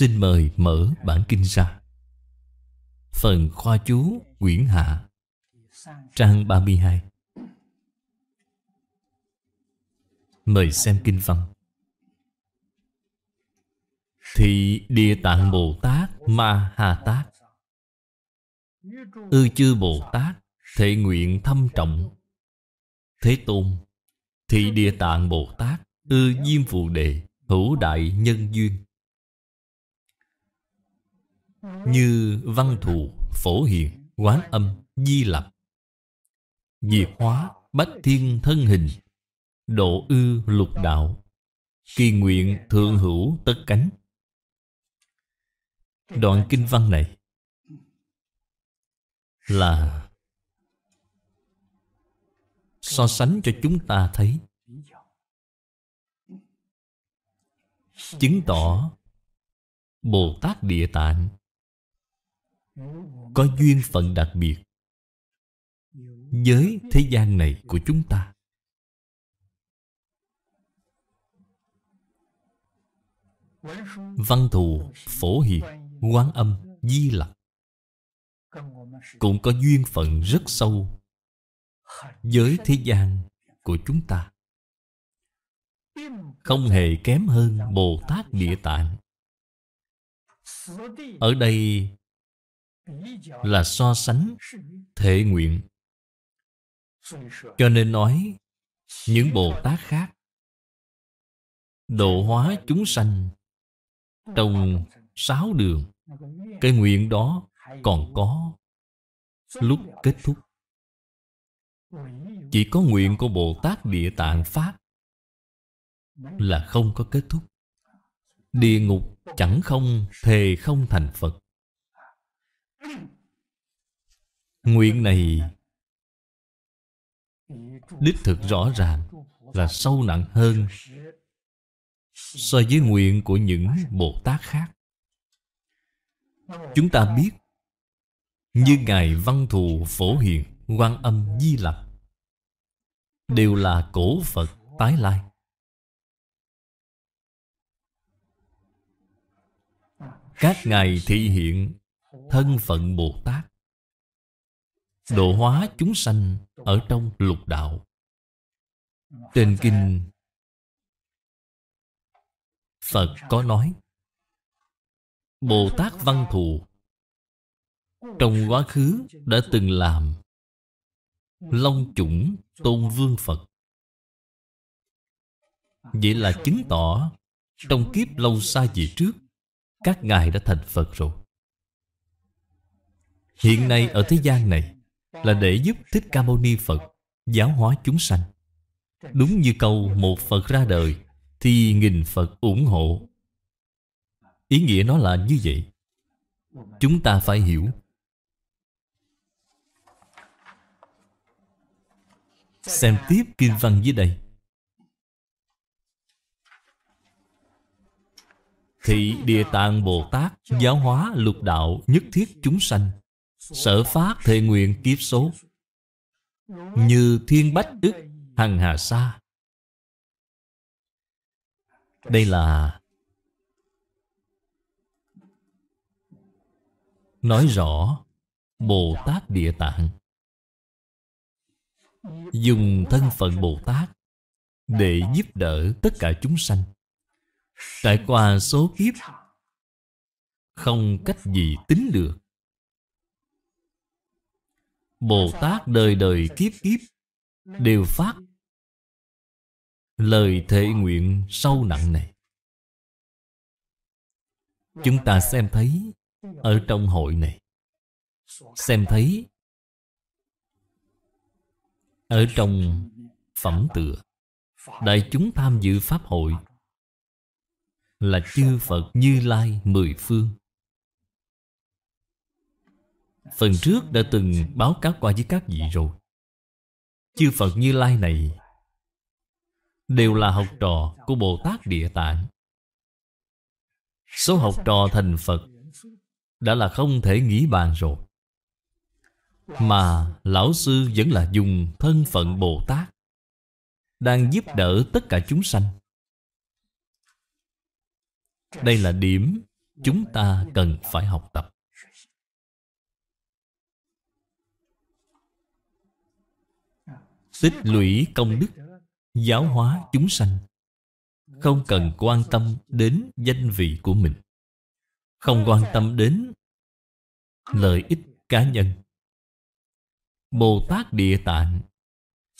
Xin mời mở bản kinh ra Phần khoa chú Nguyễn Hạ Trang 32 Mời xem kinh văn Thị Địa Tạng Bồ Tát Ma Hà Tát Ư chư Bồ Tát Thệ nguyện thâm trọng Thế Tôn Thị Địa Tạng Bồ Tát Ư Diêm Phụ Đề Hữu Đại Nhân Duyên như văn thù, phổ hiền, quán âm, di lập Diệt hóa, bách thiên thân hình Độ ư lục đạo Kỳ nguyện thượng hữu tất cánh Đoạn kinh văn này Là So sánh cho chúng ta thấy Chứng tỏ Bồ Tát Địa Tạng có duyên phận đặc biệt với thế gian này của chúng ta văn thù phổ hiệp quán âm di lặc cũng có duyên phận rất sâu với thế gian của chúng ta không hề kém hơn bồ tát địa tạng ở đây là so sánh thể nguyện cho nên nói những bồ tát khác độ hóa chúng sanh trong sáu đường cái nguyện đó còn có lúc kết thúc chỉ có nguyện của bồ tát địa tạng pháp là không có kết thúc địa ngục chẳng không thề không thành phật Nguyện này Đích thực rõ ràng Là sâu nặng hơn So với nguyện của những Bồ Tát khác Chúng ta biết Như Ngài Văn Thù Phổ Hiền quan Âm Di Lặc Đều là cổ Phật tái lai Các Ngài thị hiện Thân phận Bồ Tát độ hóa chúng sanh ở trong lục đạo trên kinh phật có nói bồ tát văn thù trong quá khứ đã từng làm long chủng tôn vương phật vậy là chứng tỏ trong kiếp lâu xa về trước các ngài đã thành phật rồi hiện nay ở thế gian này là để giúp Thích Ca Mâu Ni Phật giáo hóa chúng sanh. Đúng như câu một Phật ra đời thì nghìn Phật ủng hộ. Ý nghĩa nó là như vậy. Chúng ta phải hiểu Xem tiếp kinh văn dưới đây Thị Địa Tạng Bồ Tát Giáo hóa lục đạo nhất thiết chúng sanh Sở phát thệ nguyện kiếp số Như thiên bách ức hằng hà sa Đây là Nói rõ Bồ Tát Địa Tạng Dùng thân phận Bồ Tát Để giúp đỡ tất cả chúng sanh Trải qua số kiếp Không cách gì tính được Bồ Tát đời đời kiếp kiếp Đều phát Lời thệ nguyện sâu nặng này Chúng ta xem thấy Ở trong hội này Xem thấy Ở trong phẩm tựa Đại chúng tham dự Pháp hội Là chư Phật Như Lai Mười Phương Phần trước đã từng báo cáo qua với các vị rồi Chư Phật Như Lai này Đều là học trò của Bồ Tát Địa Tạng Số học trò thành Phật Đã là không thể nghĩ bàn rồi Mà Lão Sư vẫn là dùng thân phận Bồ Tát Đang giúp đỡ tất cả chúng sanh Đây là điểm chúng ta cần phải học tập tích lũy công đức giáo hóa chúng sanh không cần quan tâm đến danh vị của mình không quan tâm đến lợi ích cá nhân bồ tát địa tạng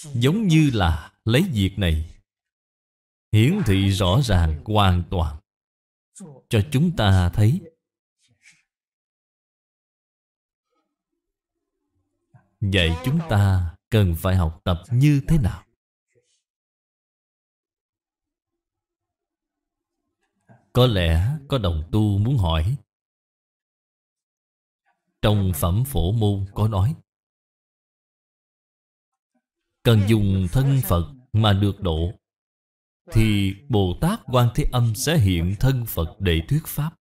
giống như là lấy việc này hiển thị rõ ràng hoàn toàn cho chúng ta thấy dạy chúng ta cần phải học tập như thế nào. Có lẽ có đồng tu muốn hỏi Trong phẩm phổ môn có nói Cần dùng thân Phật mà được độ Thì Bồ Tát Quan Thế Âm sẽ hiện thân Phật để thuyết Pháp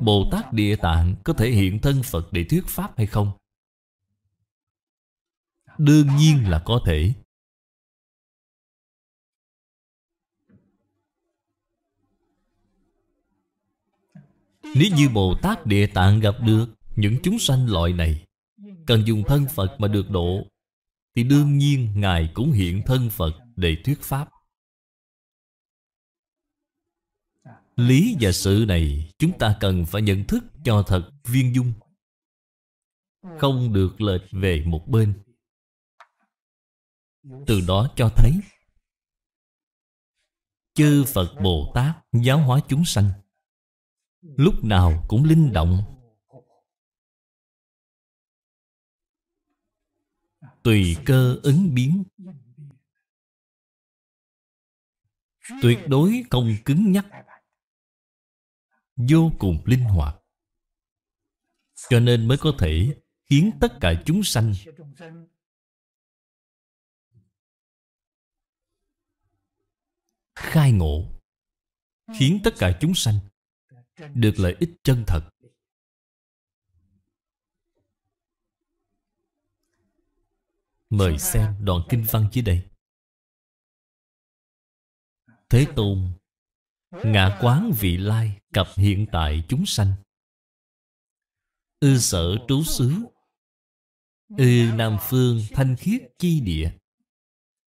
Bồ Tát Địa Tạng có thể hiện thân Phật để thuyết Pháp hay không? đương nhiên là có thể nếu như bồ tát địa tạng gặp được những chúng sanh loại này cần dùng thân phật mà được độ thì đương nhiên ngài cũng hiện thân phật để thuyết pháp lý và sự này chúng ta cần phải nhận thức cho thật viên dung không được lệch về một bên từ đó cho thấy chư phật bồ tát giáo hóa chúng sanh lúc nào cũng linh động tùy cơ ứng biến tuyệt đối không cứng nhắc vô cùng linh hoạt cho nên mới có thể khiến tất cả chúng sanh khai ngộ khiến tất cả chúng sanh được lợi ích chân thật mời xem đoạn kinh văn dưới đây thế tôn ngã quán vị lai cập hiện tại chúng sanh ư sở trú xứ ư nam phương thanh khiết chi địa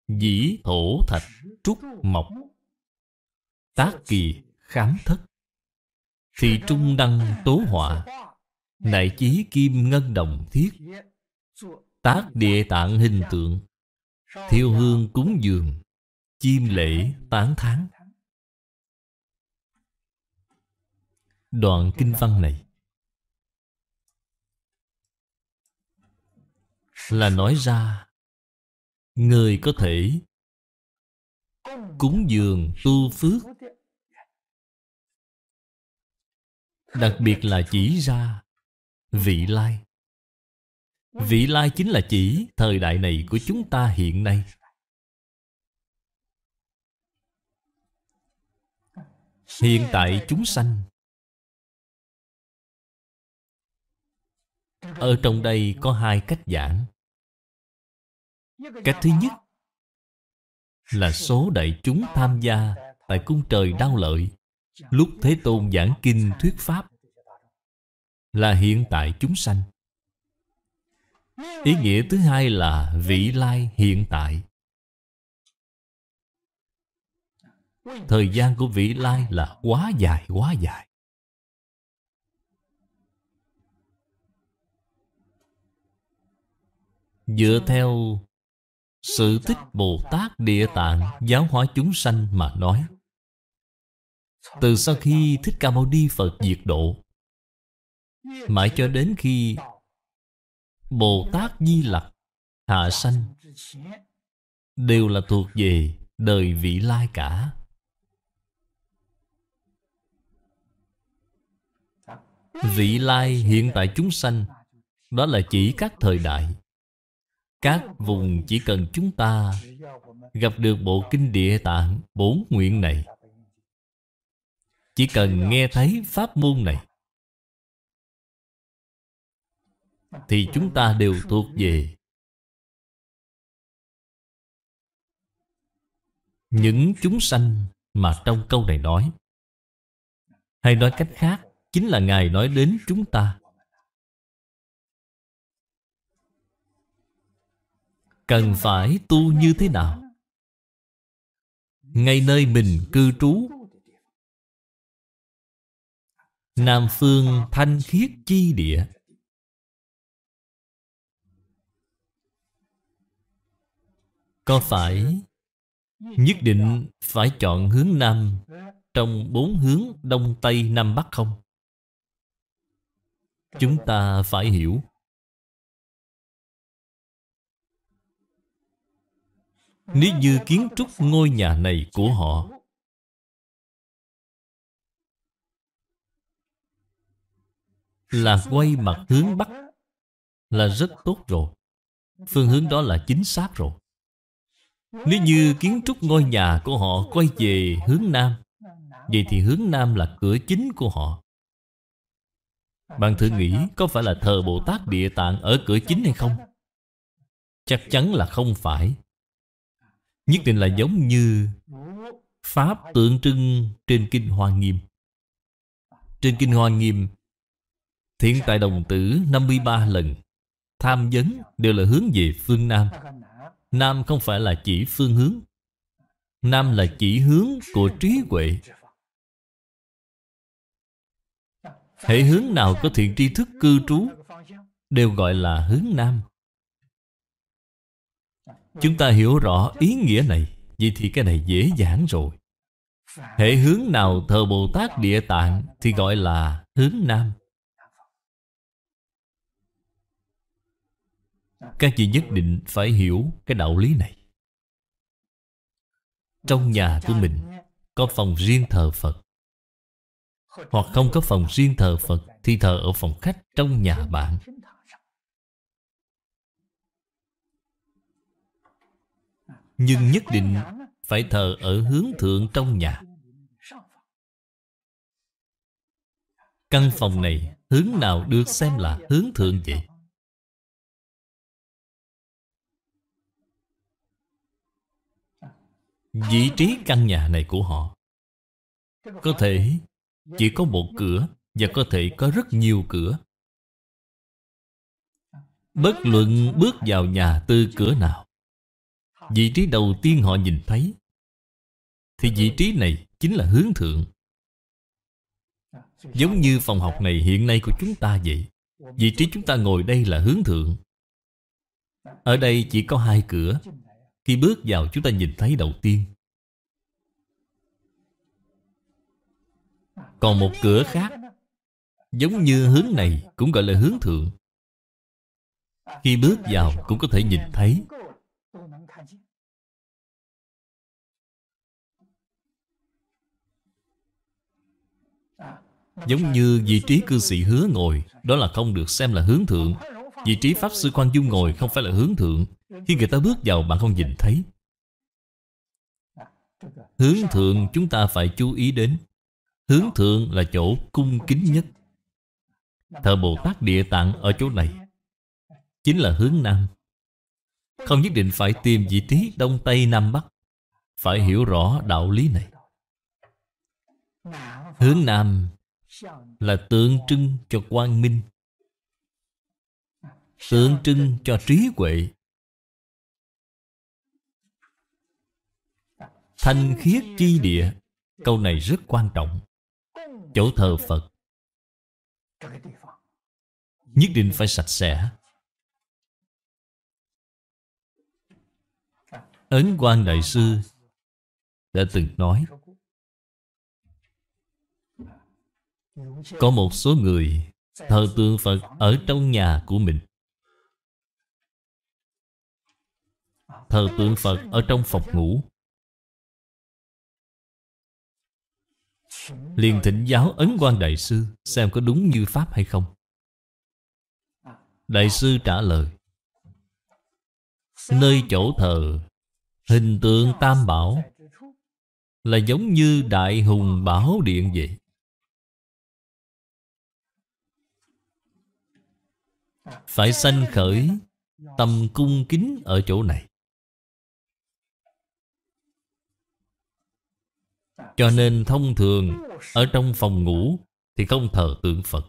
dĩ thổ thạch trúc mộc tác kỳ khám thất Thị trung đăng tố họa Đại chí kim ngân đồng thiết Tác địa tạng hình tượng Thiêu hương cúng dường Chim lễ tán tháng Đoạn kinh văn này Là nói ra Người có thể cúng dường tu phước đặc biệt là chỉ ra vị lai vị lai chính là chỉ thời đại này của chúng ta hiện nay hiện tại chúng sanh ở trong đây có hai cách giảng cách thứ nhất là số đại chúng tham gia tại cung trời đau lợi lúc Thế Tôn giảng kinh thuyết pháp là hiện tại chúng sanh. Ý nghĩa thứ hai là vị lai hiện tại. Thời gian của vị lai là quá dài, quá dài. Dựa theo sự thích Bồ Tát Địa Tạng giáo hóa chúng sanh mà nói Từ sau khi Thích Ca Mâu Ni Phật diệt độ Mãi cho đến khi Bồ Tát Di Lặc Hạ sanh Đều là thuộc về đời vị lai cả Vị lai hiện tại chúng sanh Đó là chỉ các thời đại các vùng chỉ cần chúng ta gặp được bộ kinh địa tạng bốn nguyện này Chỉ cần nghe thấy pháp môn này Thì chúng ta đều thuộc về Những chúng sanh mà trong câu này nói Hay nói cách khác Chính là Ngài nói đến chúng ta cần phải tu như thế nào ngay nơi mình cư trú nam phương thanh khiết chi địa có phải nhất định phải chọn hướng nam trong bốn hướng đông tây nam bắc không chúng ta phải hiểu Nếu như kiến trúc ngôi nhà này của họ Là quay mặt hướng Bắc Là rất tốt rồi Phương hướng đó là chính xác rồi Nếu như kiến trúc ngôi nhà của họ quay về hướng Nam Vậy thì hướng Nam là cửa chính của họ Bạn thử nghĩ có phải là thờ Bồ Tát Địa Tạng ở cửa chính hay không? Chắc chắn là không phải Nhất định là giống như Pháp tượng trưng trên Kinh Hoa Nghiêm Trên Kinh Hoa Nghiêm Thiện tại đồng tử 53 lần Tham vấn đều là hướng về phương Nam Nam không phải là chỉ phương hướng Nam là chỉ hướng của trí huệ Hệ hướng nào có thiện tri thức cư trú Đều gọi là hướng Nam Chúng ta hiểu rõ ý nghĩa này Vậy thì cái này dễ dàng rồi Hệ hướng nào thờ Bồ Tát Địa Tạng Thì gọi là hướng Nam Các vị nhất định phải hiểu cái đạo lý này Trong nhà của mình Có phòng riêng thờ Phật Hoặc không có phòng riêng thờ Phật Thì thờ ở phòng khách trong nhà bạn Nhưng nhất định phải thờ ở hướng thượng trong nhà Căn phòng này hướng nào được xem là hướng thượng vậy? Vị trí căn nhà này của họ Có thể chỉ có một cửa Và có thể có rất nhiều cửa Bất luận bước vào nhà từ cửa nào Vị trí đầu tiên họ nhìn thấy Thì vị trí này chính là hướng thượng Giống như phòng học này hiện nay của chúng ta vậy Vị trí chúng ta ngồi đây là hướng thượng Ở đây chỉ có hai cửa Khi bước vào chúng ta nhìn thấy đầu tiên Còn một cửa khác Giống như hướng này cũng gọi là hướng thượng Khi bước vào cũng có thể nhìn thấy Giống như vị trí cư sĩ hứa ngồi Đó là không được xem là hướng thượng Vị trí Pháp Sư Quang Dung ngồi không phải là hướng thượng Khi người ta bước vào bạn không nhìn thấy Hướng thượng chúng ta phải chú ý đến Hướng thượng là chỗ cung kính nhất Thờ Bồ Tát Địa Tạng ở chỗ này Chính là hướng Nam Không nhất định phải tìm vị trí Đông Tây Nam Bắc Phải hiểu rõ đạo lý này Hướng Nam là tượng trưng cho quang minh tượng trưng cho trí huệ thanh khiết chi địa câu này rất quan trọng chỗ thờ phật nhất định phải sạch sẽ ấn quang đại sư đã từng nói Có một số người thờ tượng Phật ở trong nhà của mình Thờ tượng Phật ở trong phòng ngủ Liền thỉnh giáo Ấn quan Đại Sư Xem có đúng như Pháp hay không Đại Sư trả lời Nơi chỗ thờ Hình tượng Tam Bảo Là giống như Đại Hùng Bảo Điện vậy Phải sanh khởi Tâm cung kính ở chỗ này Cho nên thông thường Ở trong phòng ngủ Thì không thờ tượng Phật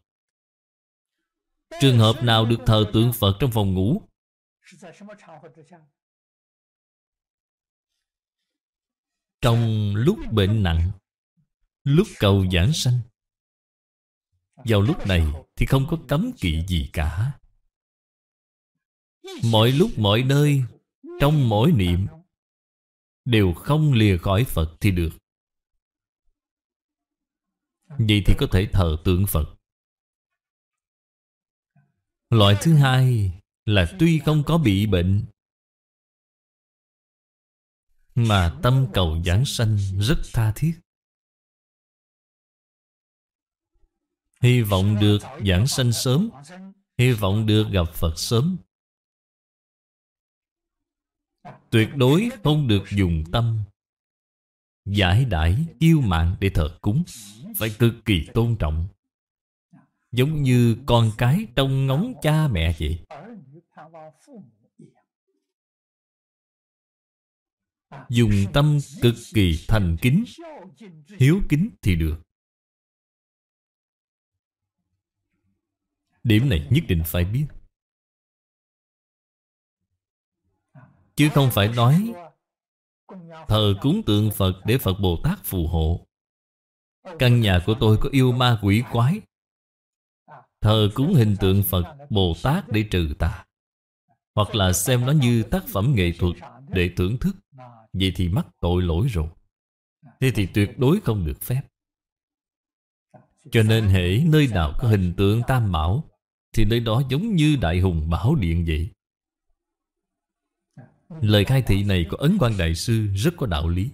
Trường hợp nào được thờ tượng Phật trong phòng ngủ Trong lúc bệnh nặng Lúc cầu giảng sanh Vào lúc này thì không có cấm kỵ gì cả Mọi lúc mọi nơi Trong mỗi niệm Đều không lìa khỏi Phật thì được Vậy thì có thể thờ tượng Phật Loại thứ hai là tuy không có bị bệnh Mà tâm cầu giảng sanh rất tha thiết Hy vọng được giảng sanh sớm Hy vọng được gặp Phật sớm Tuyệt đối không được dùng tâm Giải đãi kiêu mạng để thờ cúng Phải cực kỳ tôn trọng Giống như con cái trong ngóng cha mẹ vậy Dùng tâm cực kỳ thành kính Hiếu kính thì được Điểm này nhất định phải biết Chứ không phải nói Thờ cúng tượng Phật để Phật Bồ Tát phù hộ Căn nhà của tôi có yêu ma quỷ quái Thờ cúng hình tượng Phật Bồ Tát để trừ tà Hoặc là xem nó như tác phẩm nghệ thuật để thưởng thức Vậy thì mắc tội lỗi rồi Thế thì tuyệt đối không được phép Cho nên hễ nơi nào có hình tượng tam bảo Thì nơi đó giống như đại hùng bảo điện vậy Lời khai thị này của Ấn Quang Đại Sư rất có đạo lý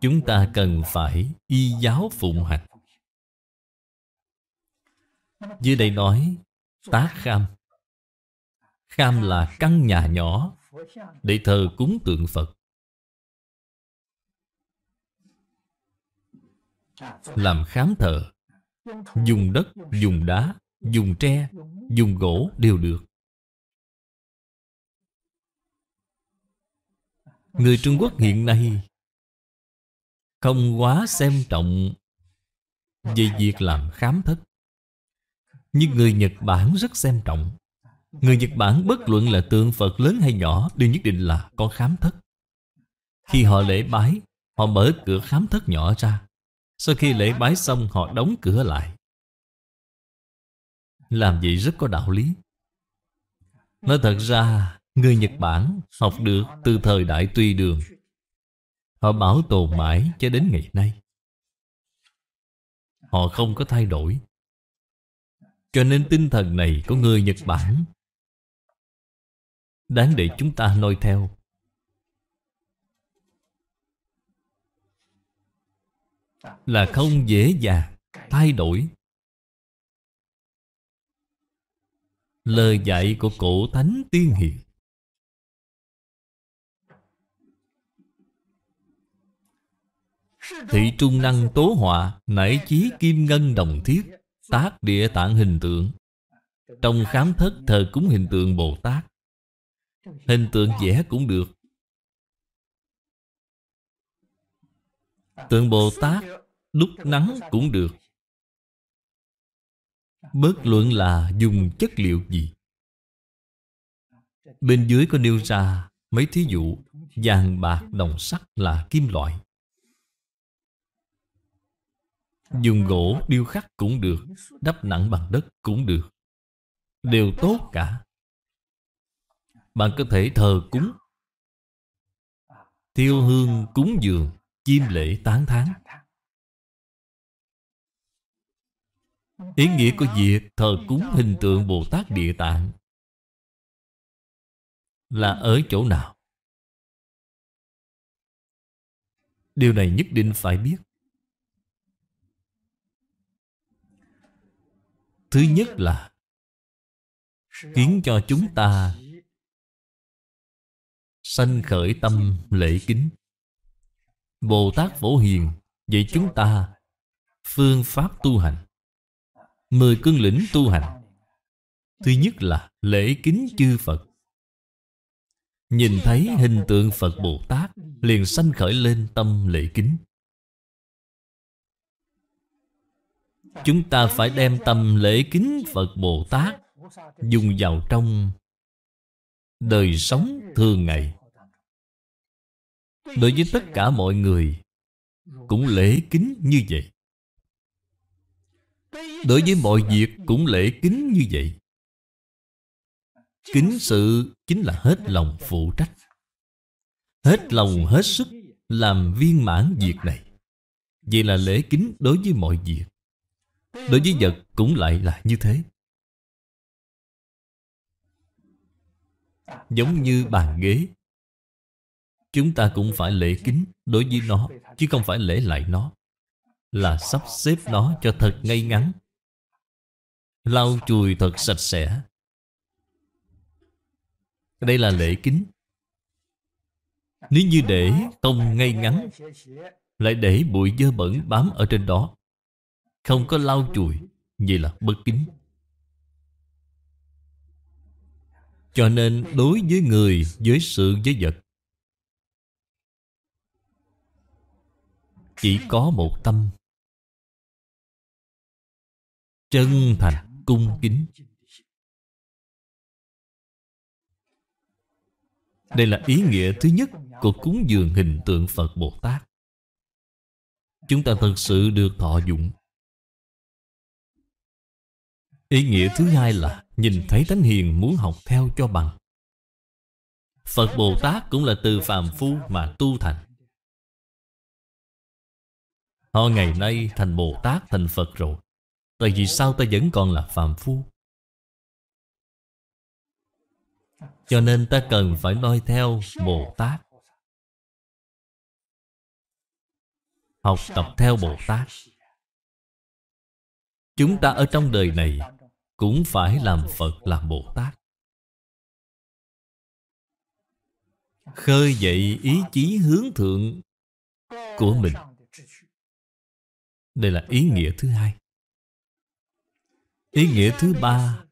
Chúng ta cần phải y giáo phụng hành Dưới đây nói Tá kham Kham là căn nhà nhỏ Để thờ cúng tượng Phật Làm khám thờ Dùng đất, dùng đá, dùng tre, dùng gỗ đều được Người Trung Quốc hiện nay Không quá xem trọng Về việc làm khám thất Nhưng người Nhật Bản rất xem trọng Người Nhật Bản bất luận là tượng Phật lớn hay nhỏ Đều nhất định là có khám thất Khi họ lễ bái Họ mở cửa khám thất nhỏ ra Sau khi lễ bái xong họ đóng cửa lại Làm vậy rất có đạo lý Nói thật ra Người Nhật Bản học được từ thời đại Tuy Đường Họ bảo tồn mãi cho đến ngày nay Họ không có thay đổi Cho nên tinh thần này của người Nhật Bản Đáng để chúng ta noi theo Là không dễ dàng thay đổi Lời dạy của cổ thánh tiên hiền Thị trung năng tố họa nảy chí kim ngân đồng thiết Tác địa tạng hình tượng Trong khám thất thờ cúng hình tượng Bồ Tát Hình tượng vẽ cũng được Tượng Bồ Tát đúc nắng cũng được Bất luận là dùng chất liệu gì Bên dưới có nêu ra mấy thí dụ Vàng bạc đồng sắt là kim loại Dùng gỗ điêu khắc cũng được Đắp nặng bằng đất cũng được Đều tốt cả Bạn có thể thờ cúng Thiêu hương cúng dường Chim lễ tán tháng Ý nghĩa của việc thờ cúng hình tượng Bồ Tát Địa Tạng Là ở chỗ nào? Điều này nhất định phải biết Thứ nhất là Khiến cho chúng ta Sanh khởi tâm lễ kính Bồ Tát Phổ Hiền Vậy chúng ta Phương pháp tu hành Mười cương lĩnh tu hành Thứ nhất là lễ kính chư Phật Nhìn thấy hình tượng Phật Bồ Tát Liền sanh khởi lên tâm lễ kính Chúng ta phải đem tâm lễ kính Phật Bồ Tát Dùng vào trong đời sống thường ngày Đối với tất cả mọi người Cũng lễ kính như vậy Đối với mọi việc cũng lễ kính như vậy Kính sự chính là hết lòng phụ trách Hết lòng hết sức làm viên mãn việc này Vậy là lễ kính đối với mọi việc Đối với vật cũng lại là như thế Giống như bàn ghế Chúng ta cũng phải lễ kính đối với nó Chứ không phải lễ lại nó Là sắp xếp nó cho thật ngay ngắn Lau chùi thật sạch sẽ Đây là lễ kính Nếu như để không ngay ngắn Lại để bụi dơ bẩn bám ở trên đó không có lau chùi Vậy là bất kính Cho nên đối với người Với sự với vật Chỉ có một tâm Chân thành cung kính Đây là ý nghĩa thứ nhất Của cúng dường hình tượng Phật Bồ Tát Chúng ta thật sự được thọ dụng Ý nghĩa thứ hai là nhìn thấy thánh hiền muốn học theo cho bằng. Phật Bồ Tát cũng là từ phàm phu mà tu thành. Họ ngày nay thành Bồ Tát, thành Phật rồi. Tại vì sao ta vẫn còn là phàm phu? Cho nên ta cần phải noi theo Bồ Tát. Học tập theo Bồ Tát. Chúng ta ở trong đời này cũng phải làm Phật làm Bồ Tát khơi dậy ý chí hướng thượng của mình đây là ý nghĩa thứ hai ý nghĩa thứ ba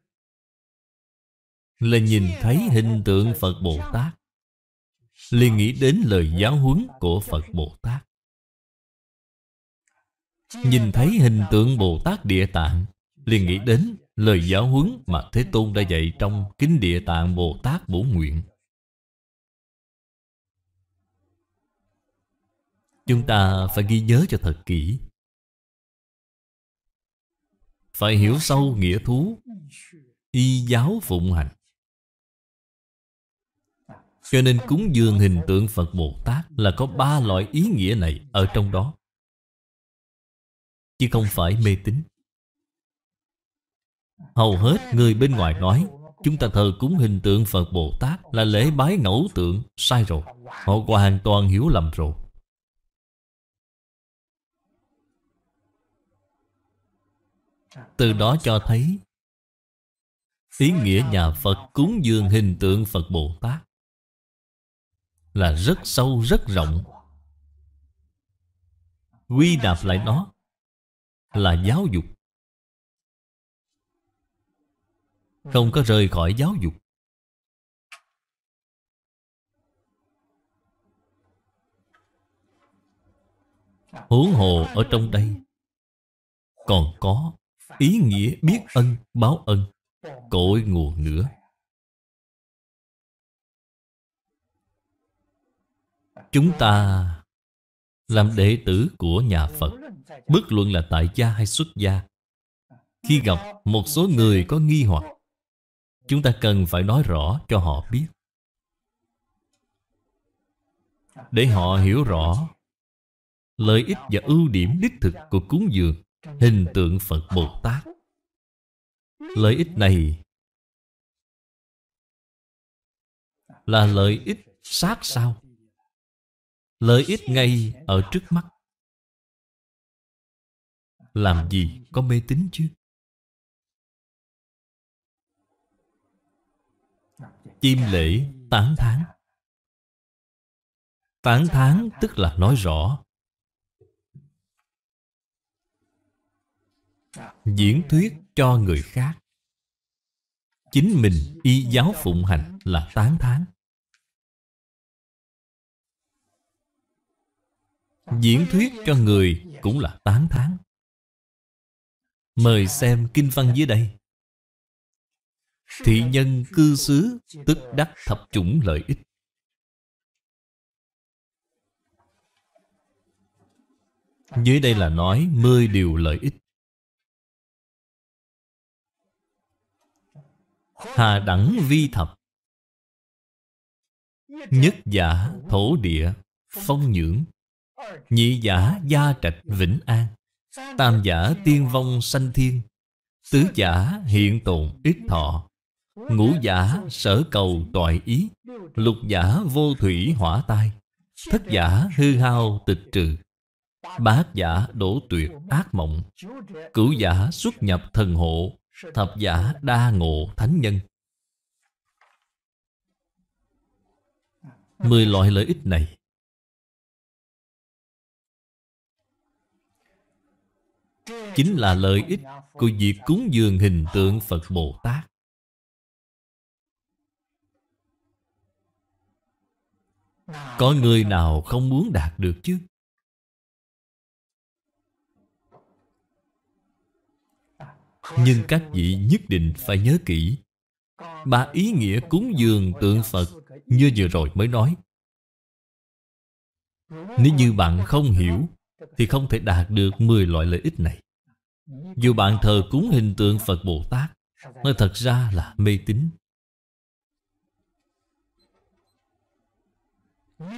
là nhìn thấy hình tượng phật bồ tát liền nghĩ đến lời giáo huấn của phật bồ tát nhìn thấy hình tượng bồ tát địa tạng liền nghĩ đến lời giáo huấn mà Thế Tôn đã dạy trong Kính Địa Tạng Bồ Tát Bổ Nguyện. Chúng ta phải ghi nhớ cho thật kỹ. Phải hiểu sâu nghĩa thú, y giáo phụng hành. Cho nên cúng dường hình tượng Phật Bồ Tát là có ba loại ý nghĩa này ở trong đó. Chứ không phải mê tín. Hầu hết người bên ngoài nói Chúng ta thờ cúng hình tượng Phật Bồ Tát Là lễ bái ngẫu tượng Sai rồi Họ hoàn toàn hiểu lầm rồi Từ đó cho thấy Ý nghĩa nhà Phật cúng dường hình tượng Phật Bồ Tát Là rất sâu rất rộng Quy đạp lại nó Là giáo dục không có rời khỏi giáo dục. Huống hồ ở trong đây còn có ý nghĩa biết ân, báo ân, cội nguồn nữa. Chúng ta làm đệ tử của nhà Phật, bất luận là tại gia hay xuất gia, khi gặp một số người có nghi hoặc Chúng ta cần phải nói rõ cho họ biết Để họ hiểu rõ Lợi ích và ưu điểm đích thực của cúng dường Hình tượng Phật Bồ Tát Lợi ích này Là lợi ích sát sao Lợi ích ngay ở trước mắt Làm gì có mê tín chứ Chim lễ tán tháng Tán tháng tức là nói rõ Diễn thuyết cho người khác Chính mình y giáo phụng hành là tán tháng Diễn thuyết cho người cũng là tán tháng Mời xem kinh văn dưới đây Thị nhân cư xứ Tức đắc thập chủng lợi ích Dưới đây là nói mười điều lợi ích Hà đẳng vi thập Nhất giả thổ địa Phong nhưỡng Nhị giả gia trạch vĩnh an Tam giả tiên vong sanh thiên Tứ giả hiện tồn ít thọ Ngũ giả sở cầu toại ý Lục giả vô thủy hỏa tai Thất giả hư hao tịch trừ Bát giả đổ tuyệt ác mộng Cửu giả xuất nhập thần hộ Thập giả đa ngộ thánh nhân Mười loại lợi ích này Chính là lợi ích của việc cúng dường hình tượng Phật Bồ Tát Có người nào không muốn đạt được chứ Nhưng các vị nhất định phải nhớ kỹ Ba ý nghĩa cúng dường tượng Phật Như vừa rồi mới nói Nếu như bạn không hiểu Thì không thể đạt được 10 loại lợi ích này Dù bạn thờ cúng hình tượng Phật Bồ Tát Nói thật ra là mê tín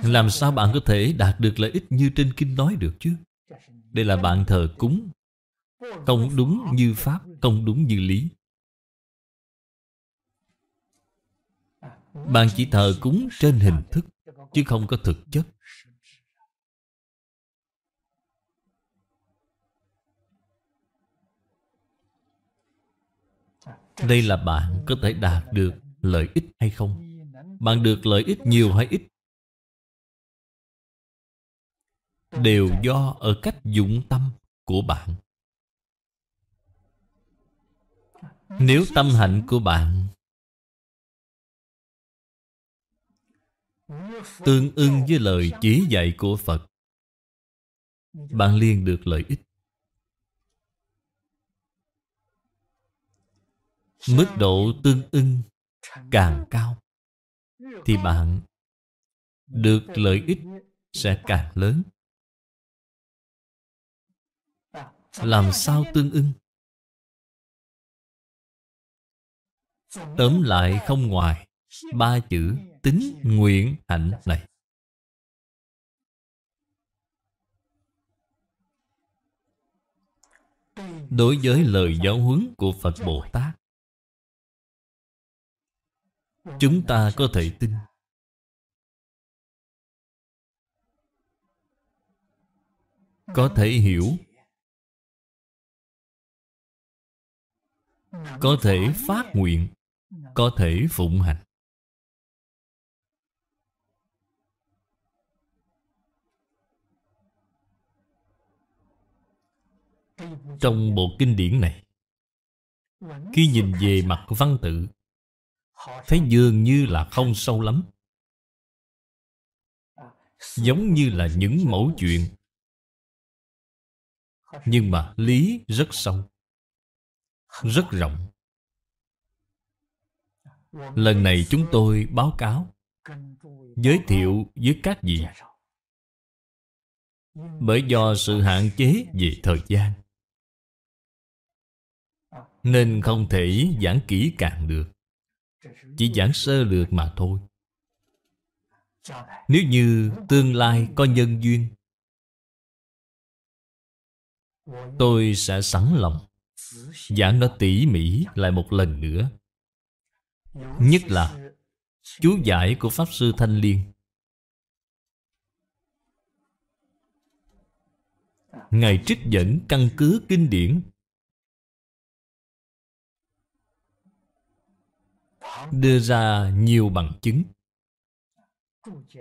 Làm sao bạn có thể đạt được lợi ích như trên kinh nói được chứ? Đây là bạn thờ cúng. Không đúng như Pháp, không đúng như lý. Bạn chỉ thờ cúng trên hình thức, chứ không có thực chất. Đây là bạn có thể đạt được lợi ích hay không? Bạn được lợi ích nhiều hay ít đều do ở cách dụng tâm của bạn nếu tâm hạnh của bạn tương ưng với lời chỉ dạy của phật bạn liền được lợi ích mức độ tương ưng càng cao thì bạn được lợi ích sẽ càng lớn làm sao tương ưng tóm lại không ngoài ba chữ tính nguyện hạnh này đối với lời giáo huấn của phật bồ tát chúng ta có thể tin có thể hiểu có thể phát nguyện có thể phụng hành trong bộ kinh điển này khi nhìn về mặt văn tự thấy dường như là không sâu lắm giống như là những mẫu chuyện nhưng mà lý rất sâu rất rộng lần này chúng tôi báo cáo giới thiệu với các vị bởi do sự hạn chế về thời gian nên không thể giảng kỹ càng được chỉ giảng sơ lược mà thôi nếu như tương lai có nhân duyên tôi sẽ sẵn lòng Giảng nó tỉ mỉ lại một lần nữa Nhất là Chú giải của Pháp Sư Thanh Liên Ngài trích dẫn căn cứ kinh điển Đưa ra nhiều bằng chứng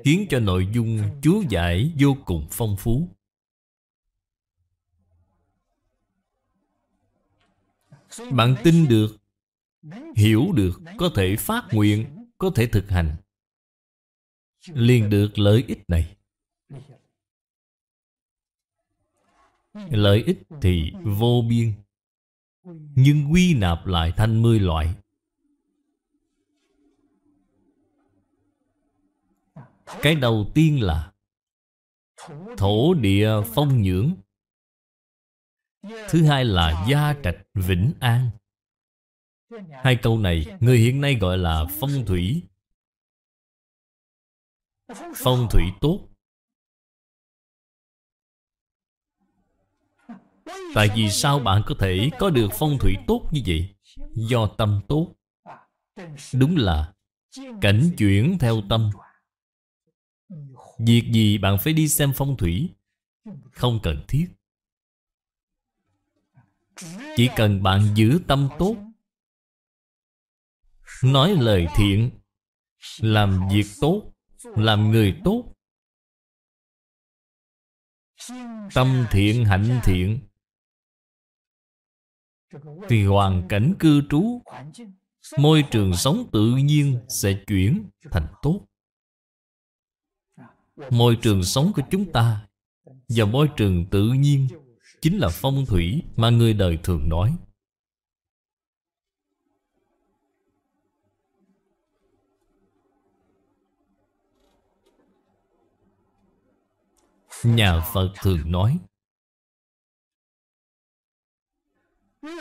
Khiến cho nội dung chú giải vô cùng phong phú Bạn tin được Hiểu được Có thể phát nguyện Có thể thực hành Liền được lợi ích này Lợi ích thì vô biên Nhưng quy nạp lại thành mươi loại Cái đầu tiên là Thổ địa phong nhưỡng Thứ hai là gia trạch vĩnh an Hai câu này người hiện nay gọi là phong thủy Phong thủy tốt Tại vì sao bạn có thể có được phong thủy tốt như vậy? Do tâm tốt Đúng là cảnh chuyển theo tâm Việc gì bạn phải đi xem phong thủy Không cần thiết chỉ cần bạn giữ tâm tốt Nói lời thiện Làm việc tốt Làm người tốt Tâm thiện hạnh thiện Thì hoàn cảnh cư trú Môi trường sống tự nhiên sẽ chuyển thành tốt Môi trường sống của chúng ta Và môi trường tự nhiên chính là phong thủy mà người đời thường nói. Nhà Phật thường nói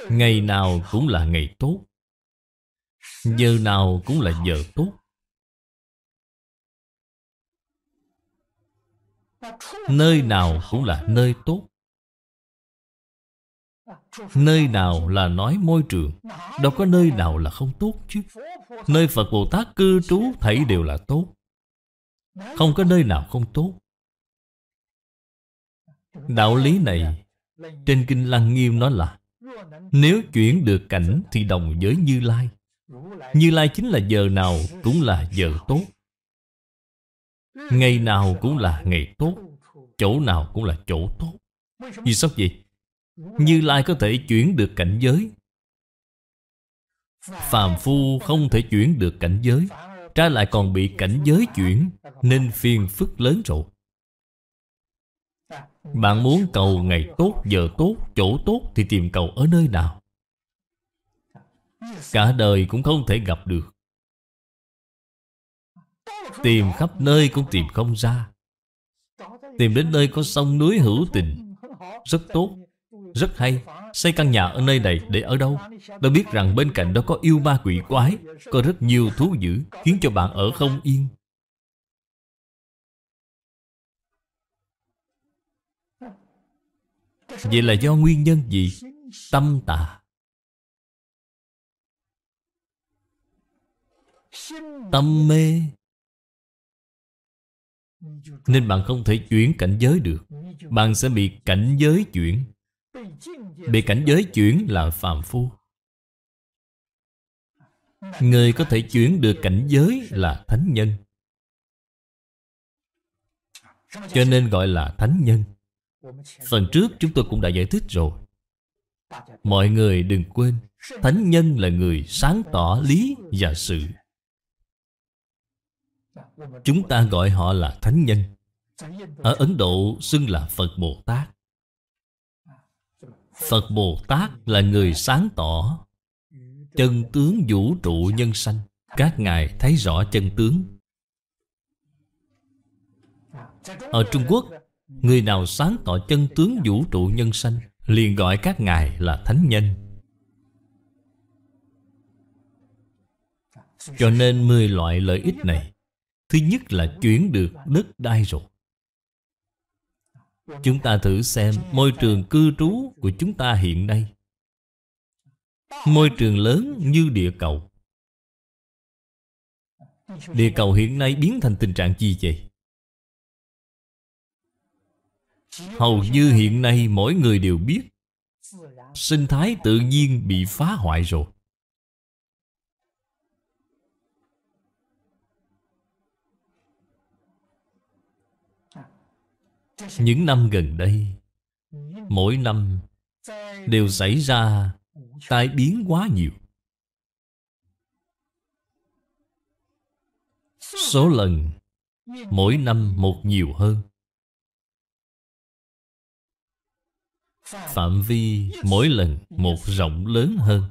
Ngày nào cũng là ngày tốt Giờ nào cũng là giờ tốt Nơi nào cũng là nơi tốt Nơi nào là nói môi trường Đâu có nơi nào là không tốt chứ Nơi Phật Bồ Tát cư trú thấy đều là tốt Không có nơi nào không tốt Đạo lý này Trên Kinh Lăng Nghiêm nói là Nếu chuyển được cảnh thì đồng với Như Lai Như Lai chính là giờ nào cũng là giờ tốt Ngày nào cũng là ngày tốt Chỗ nào cũng là chỗ tốt Vì sao vậy? Như Lai có thể chuyển được cảnh giới Phàm phu không thể chuyển được cảnh giới Trái lại còn bị cảnh giới chuyển Nên phiền phức lớn rồi Bạn muốn cầu ngày tốt, giờ tốt, chỗ tốt Thì tìm cầu ở nơi nào Cả đời cũng không thể gặp được Tìm khắp nơi cũng tìm không ra Tìm đến nơi có sông núi hữu tình Rất tốt rất hay Xây căn nhà ở nơi này để ở đâu tôi biết rằng bên cạnh đó có yêu ma quỷ quái Có rất nhiều thú dữ Khiến cho bạn ở không yên Vậy là do nguyên nhân gì? Tâm tà Tâm mê Nên bạn không thể chuyển cảnh giới được Bạn sẽ bị cảnh giới chuyển Bị cảnh giới chuyển là phàm phu Người có thể chuyển được cảnh giới là thánh nhân Cho nên gọi là thánh nhân Phần trước chúng tôi cũng đã giải thích rồi Mọi người đừng quên Thánh nhân là người sáng tỏ lý và sự Chúng ta gọi họ là thánh nhân Ở Ấn Độ xưng là Phật Bồ Tát Phật Bồ Tát là người sáng tỏ Chân tướng vũ trụ nhân sanh Các ngài thấy rõ chân tướng Ở Trung Quốc Người nào sáng tỏ chân tướng vũ trụ nhân sanh Liền gọi các ngài là thánh nhân Cho nên 10 loại lợi ích này Thứ nhất là chuyển được đất đai rồi Chúng ta thử xem môi trường cư trú của chúng ta hiện nay Môi trường lớn như địa cầu Địa cầu hiện nay biến thành tình trạng gì vậy? Hầu như hiện nay mỗi người đều biết Sinh thái tự nhiên bị phá hoại rồi Những năm gần đây Mỗi năm Đều xảy ra Tai biến quá nhiều Số lần Mỗi năm một nhiều hơn Phạm vi mỗi lần một rộng lớn hơn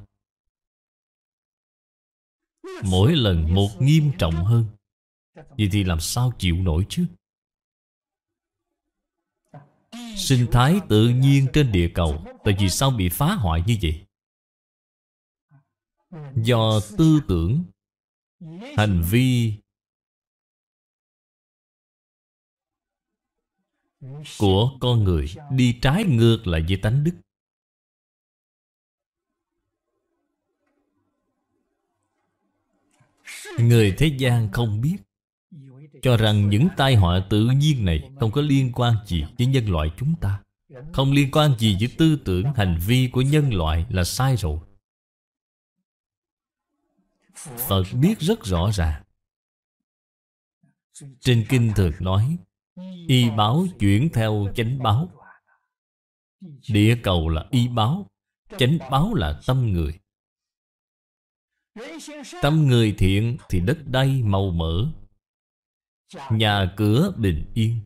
Mỗi lần một nghiêm trọng hơn Vậy thì làm sao chịu nổi chứ Sinh thái tự nhiên trên địa cầu Tại vì sao bị phá hoại như vậy? Do tư tưởng Hành vi Của con người Đi trái ngược lại với tánh đức Người thế gian không biết cho rằng những tai họa tự nhiên này không có liên quan gì với nhân loại chúng ta không liên quan gì với tư tưởng hành vi của nhân loại là sai rồi Phật biết rất rõ ràng Trên kinh thường nói Y báo chuyển theo chánh báo Địa cầu là y báo Chánh báo là tâm người Tâm người thiện thì đất đai màu mỡ Nhà cửa bình yên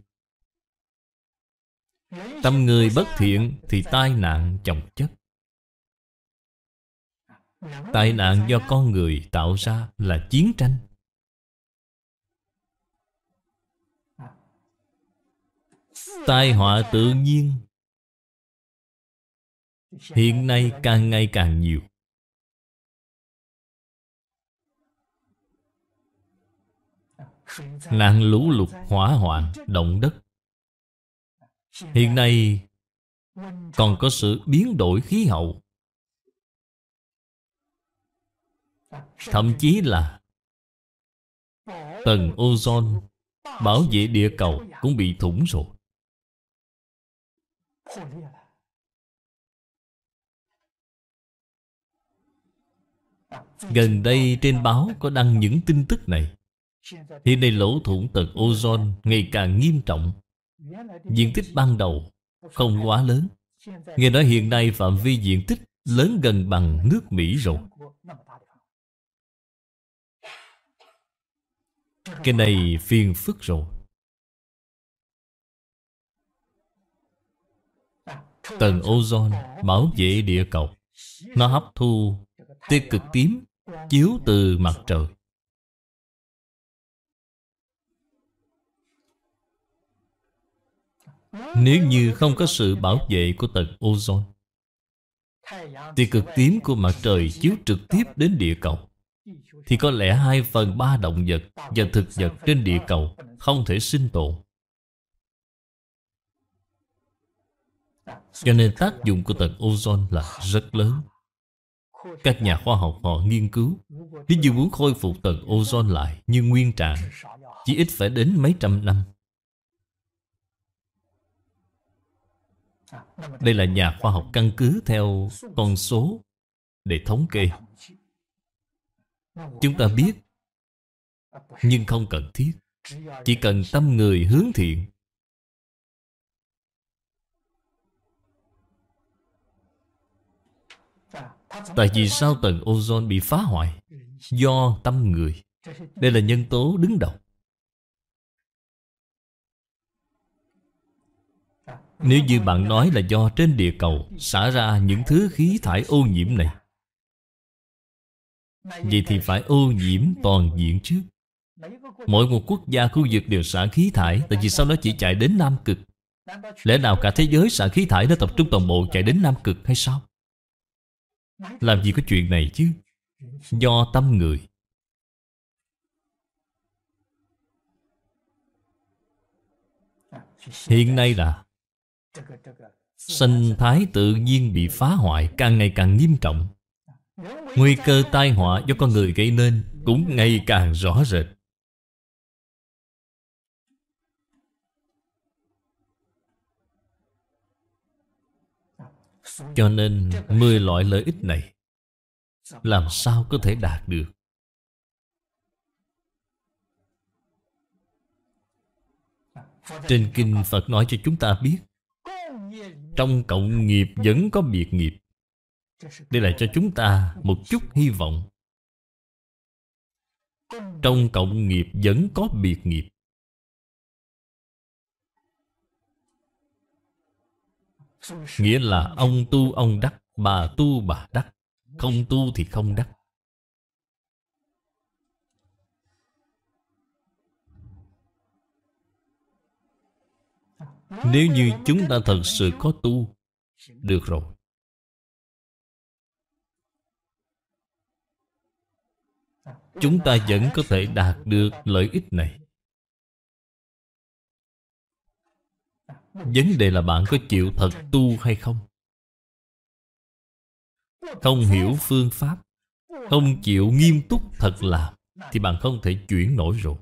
Tâm người bất thiện thì tai nạn chồng chất Tai nạn do con người tạo ra là chiến tranh Tai họa tự nhiên Hiện nay càng ngày càng nhiều nạn lũ lụt hỏa hoạn động đất hiện nay còn có sự biến đổi khí hậu thậm chí là tầng ozone bảo vệ địa cầu cũng bị thủng rồi Gần đây trên báo có đăng những tin tức này Hiện nay lỗ thủng tầng ozone ngày càng nghiêm trọng Diện tích ban đầu không quá lớn Nghe nói hiện nay phạm vi diện tích lớn gần bằng nước Mỹ rồi Cái này phiền phức rồi Tầng ozone bảo vệ địa cầu Nó hấp thu tia cực tím chiếu từ mặt trời Nếu như không có sự bảo vệ của tầng ozone thì cực tím của mặt trời chiếu trực tiếp đến địa cầu Thì có lẽ 2 phần 3 động vật và thực vật trên địa cầu không thể sinh tồn Cho nên tác dụng của tầng ozone là rất lớn Các nhà khoa học họ nghiên cứu Nếu như muốn khôi phục tầng ozone lại như nguyên trạng Chỉ ít phải đến mấy trăm năm Đây là nhà khoa học căn cứ theo con số để thống kê. Chúng ta biết, nhưng không cần thiết. Chỉ cần tâm người hướng thiện Tại vì sao tầng ozone bị phá hoại? Do tâm người Đây là nhân tố đứng đầu Nếu như bạn nói là do trên địa cầu xả ra những thứ khí thải ô nhiễm này Vậy thì phải ô nhiễm toàn diện chứ. Mỗi một quốc gia khu vực đều xả khí thải Tại vì sao nó chỉ chạy đến Nam Cực Lẽ nào cả thế giới xả khí thải nó tập trung toàn bộ chạy đến Nam Cực hay sao? Làm gì có chuyện này chứ Do tâm người Hiện nay là Sinh thái tự nhiên bị phá hoại càng ngày càng nghiêm trọng Nguy cơ tai họa do con người gây nên cũng ngày càng rõ rệt Cho nên 10 loại lợi ích này Làm sao có thể đạt được Trên Kinh Phật nói cho chúng ta biết trong cộng nghiệp vẫn có biệt nghiệp Đây là cho chúng ta một chút hy vọng Trong cộng nghiệp vẫn có biệt nghiệp Nghĩa là ông tu ông đắc Bà tu bà đắc Không tu thì không đắc Nếu như chúng ta thật sự có tu Được rồi Chúng ta vẫn có thể đạt được lợi ích này Vấn đề là bạn có chịu thật tu hay không Không hiểu phương pháp Không chịu nghiêm túc thật làm Thì bạn không thể chuyển nổi rồi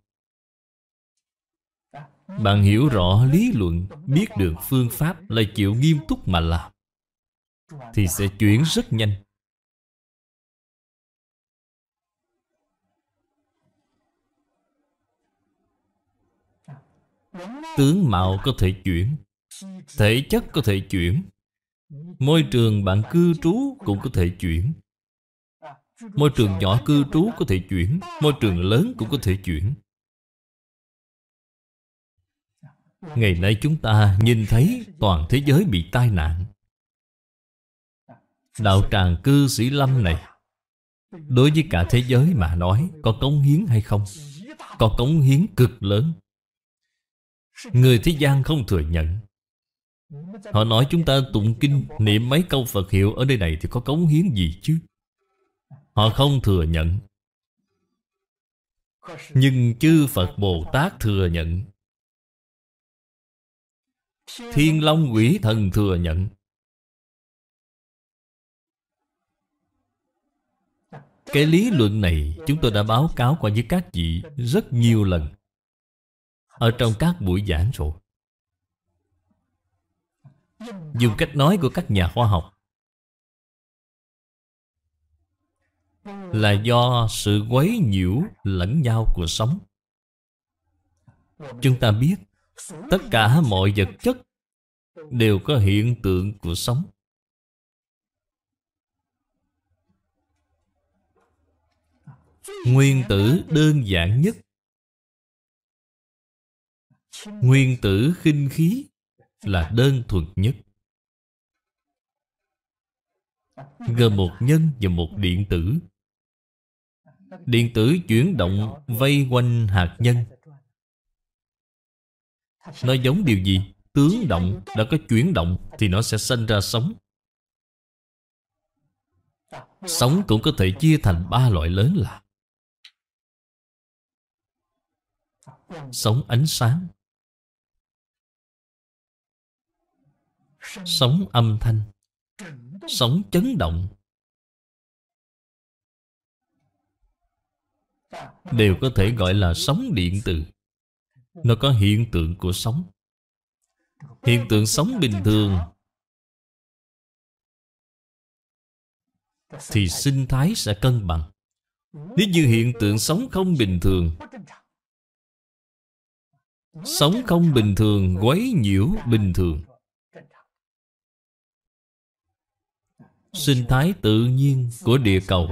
bạn hiểu rõ lý luận Biết được phương pháp Lại chịu nghiêm túc mà làm Thì sẽ chuyển rất nhanh Tướng mạo có thể chuyển Thể chất có thể chuyển Môi trường bạn cư trú cũng có thể chuyển Môi trường nhỏ cư trú có thể chuyển Môi trường lớn cũng có thể chuyển Ngày nay chúng ta nhìn thấy toàn thế giới bị tai nạn Đạo tràng cư sĩ lâm này Đối với cả thế giới mà nói Có cống hiến hay không Có cống hiến cực lớn Người thế gian không thừa nhận Họ nói chúng ta tụng kinh Niệm mấy câu Phật hiệu Ở nơi này thì có cống hiến gì chứ Họ không thừa nhận Nhưng chư Phật Bồ Tát thừa nhận Thiên Long quỷ thần thừa nhận Cái lý luận này chúng tôi đã báo cáo qua với các vị rất nhiều lần Ở trong các buổi giảng rồi Dùng cách nói của các nhà khoa học Là do sự quấy nhiễu lẫn nhau của sống Chúng ta biết Tất cả mọi vật chất Đều có hiện tượng của sống Nguyên tử đơn giản nhất Nguyên tử khinh khí là đơn thuần nhất Gồm một nhân và một điện tử Điện tử chuyển động vây quanh hạt nhân nó giống điều gì? Tướng động đã có chuyển động Thì nó sẽ sinh ra sóng Sóng cũng có thể chia thành ba loại lớn là Sóng ánh sáng Sóng âm thanh Sóng chấn động Đều có thể gọi là sóng điện từ nó có hiện tượng của sống Hiện tượng sống bình thường Thì sinh thái sẽ cân bằng Nếu như hiện tượng sống không bình thường Sống không bình thường quấy nhiễu bình thường Sinh thái tự nhiên của địa cầu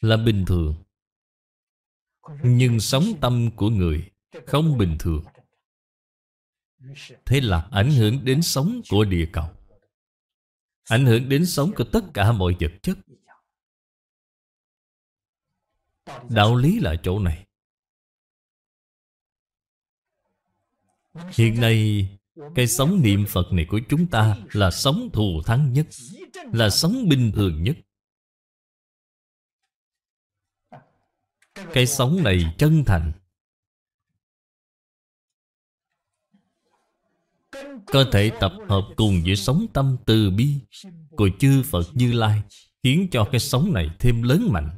Là bình thường Nhưng sống tâm của người không bình thường thế là ảnh hưởng đến sống của địa cầu ảnh hưởng đến sống của tất cả mọi vật chất đạo lý là chỗ này hiện nay cái sống niệm phật này của chúng ta là sống thù thắng nhất là sống bình thường nhất cái sống này chân thành Có thể tập hợp cùng với sống tâm từ bi Của chư Phật Như Lai Khiến cho cái sống này thêm lớn mạnh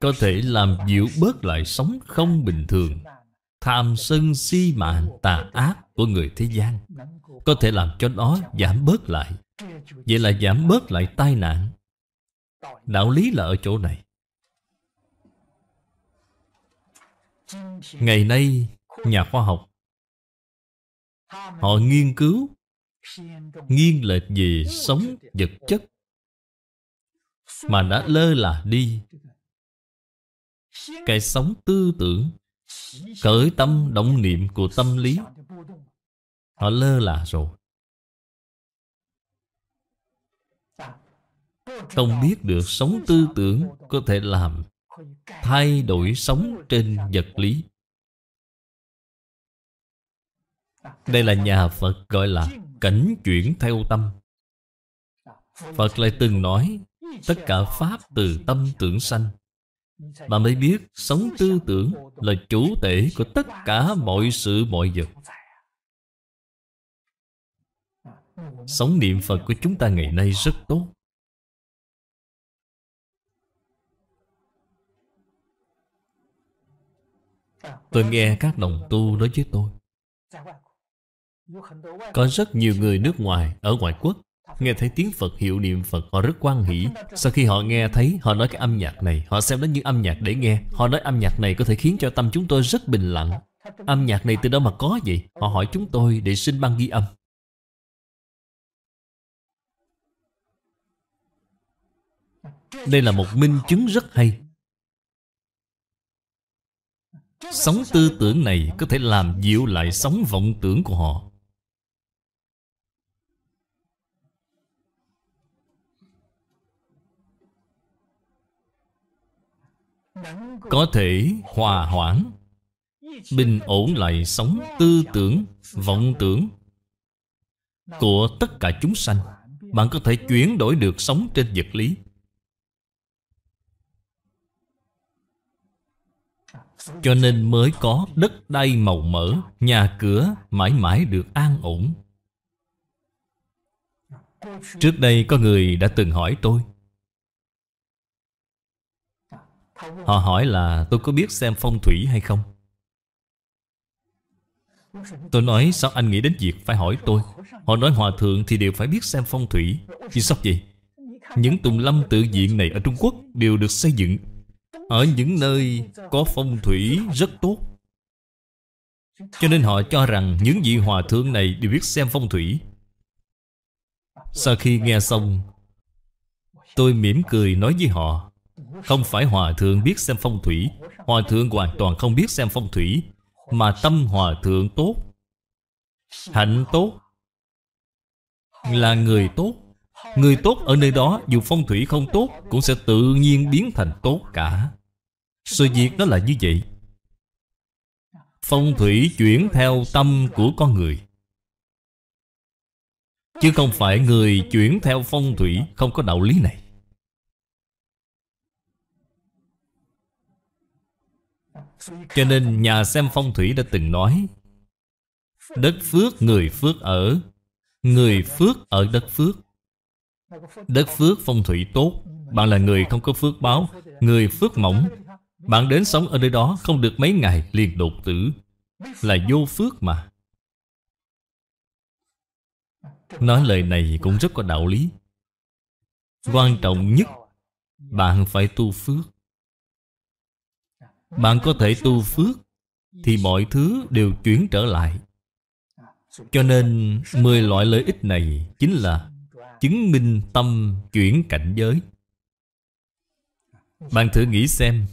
Có thể làm dịu bớt lại sống không bình thường Tham sân si mạng tà ác của người thế gian Có thể làm cho nó giảm bớt lại Vậy là giảm bớt lại tai nạn Đạo lý là ở chỗ này Ngày nay, nhà khoa học Họ nghiên cứu Nghiêng lệch về sống vật chất Mà đã lơ là đi Cái sống tư tưởng cởi tâm động niệm của tâm lý Họ lơ là rồi Không biết được sống tư tưởng có thể làm Thay đổi sống trên vật lý Đây là nhà Phật gọi là cảnh chuyển theo tâm Phật lại từng nói Tất cả Pháp từ tâm tưởng sanh Mà mới biết sống tư tưởng là chủ tể của tất cả mọi sự mọi vật Sống niệm Phật của chúng ta ngày nay rất tốt Tôi nghe các đồng tu nói với tôi có rất nhiều người nước ngoài Ở ngoại quốc Nghe thấy tiếng Phật hiệu niệm Phật Họ rất quan hỷ Sau khi họ nghe thấy Họ nói cái âm nhạc này Họ xem nó như âm nhạc để nghe Họ nói âm nhạc này có thể khiến cho tâm chúng tôi rất bình lặng Âm nhạc này từ đâu mà có vậy Họ hỏi chúng tôi để xin băng ghi âm Đây là một minh chứng rất hay Sóng tư tưởng này có thể làm dịu lại sóng vọng tưởng của họ Có thể hòa hoãn Bình ổn lại sống tư tưởng, vọng tưởng Của tất cả chúng sanh Bạn có thể chuyển đổi được sống trên vật lý Cho nên mới có đất đai màu mỡ Nhà cửa mãi mãi được an ổn Trước đây có người đã từng hỏi tôi Họ hỏi là tôi có biết xem phong thủy hay không Tôi nói sao anh nghĩ đến việc phải hỏi tôi Họ nói hòa thượng thì đều phải biết xem phong thủy Vì sao vậy Những tùng lâm tự viện này ở Trung Quốc Đều được xây dựng Ở những nơi có phong thủy rất tốt Cho nên họ cho rằng Những vị hòa thượng này đều biết xem phong thủy Sau khi nghe xong Tôi mỉm cười nói với họ không phải hòa thượng biết xem phong thủy Hòa thượng hoàn toàn không biết xem phong thủy Mà tâm hòa thượng tốt Hạnh tốt Là người tốt Người tốt ở nơi đó dù phong thủy không tốt Cũng sẽ tự nhiên biến thành tốt cả Sự việc đó là như vậy Phong thủy chuyển theo tâm của con người Chứ không phải người chuyển theo phong thủy Không có đạo lý này Cho nên nhà xem phong thủy đã từng nói Đất phước người phước ở Người phước ở đất phước Đất phước phong thủy tốt Bạn là người không có phước báo Người phước mỏng Bạn đến sống ở nơi đó không được mấy ngày liền đột tử Là vô phước mà Nói lời này cũng rất có đạo lý Quan trọng nhất Bạn phải tu phước bạn có thể tu phước Thì mọi thứ đều chuyển trở lại Cho nên mười loại lợi ích này Chính là chứng minh tâm chuyển cảnh giới Bạn thử nghĩ xem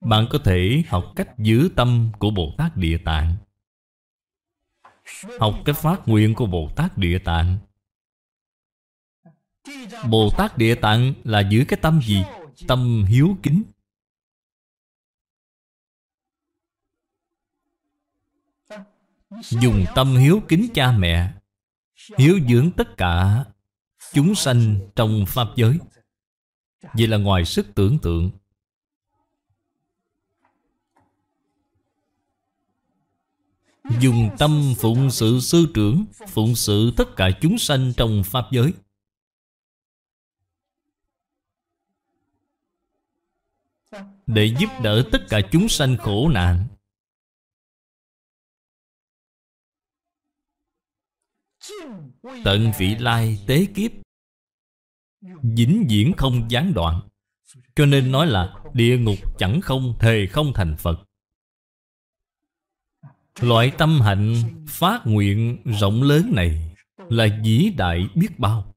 Bạn có thể học cách giữ tâm của Bồ Tát Địa Tạng Học cách phát nguyện của Bồ Tát Địa Tạng Bồ Tát Địa Tạng là giữ cái tâm gì? Tâm hiếu kính Dùng tâm hiếu kính cha mẹ Hiếu dưỡng tất cả Chúng sanh trong Pháp giới Vậy là ngoài sức tưởng tượng Dùng tâm phụng sự sư trưởng Phụng sự tất cả chúng sanh trong Pháp giới Để giúp đỡ tất cả chúng sanh khổ nạn Tận vị lai tế kiếp Vĩnh viễn không gián đoạn Cho nên nói là Địa ngục chẳng không thề không thành Phật Loại tâm hạnh phát nguyện rộng lớn này Là vĩ đại biết bao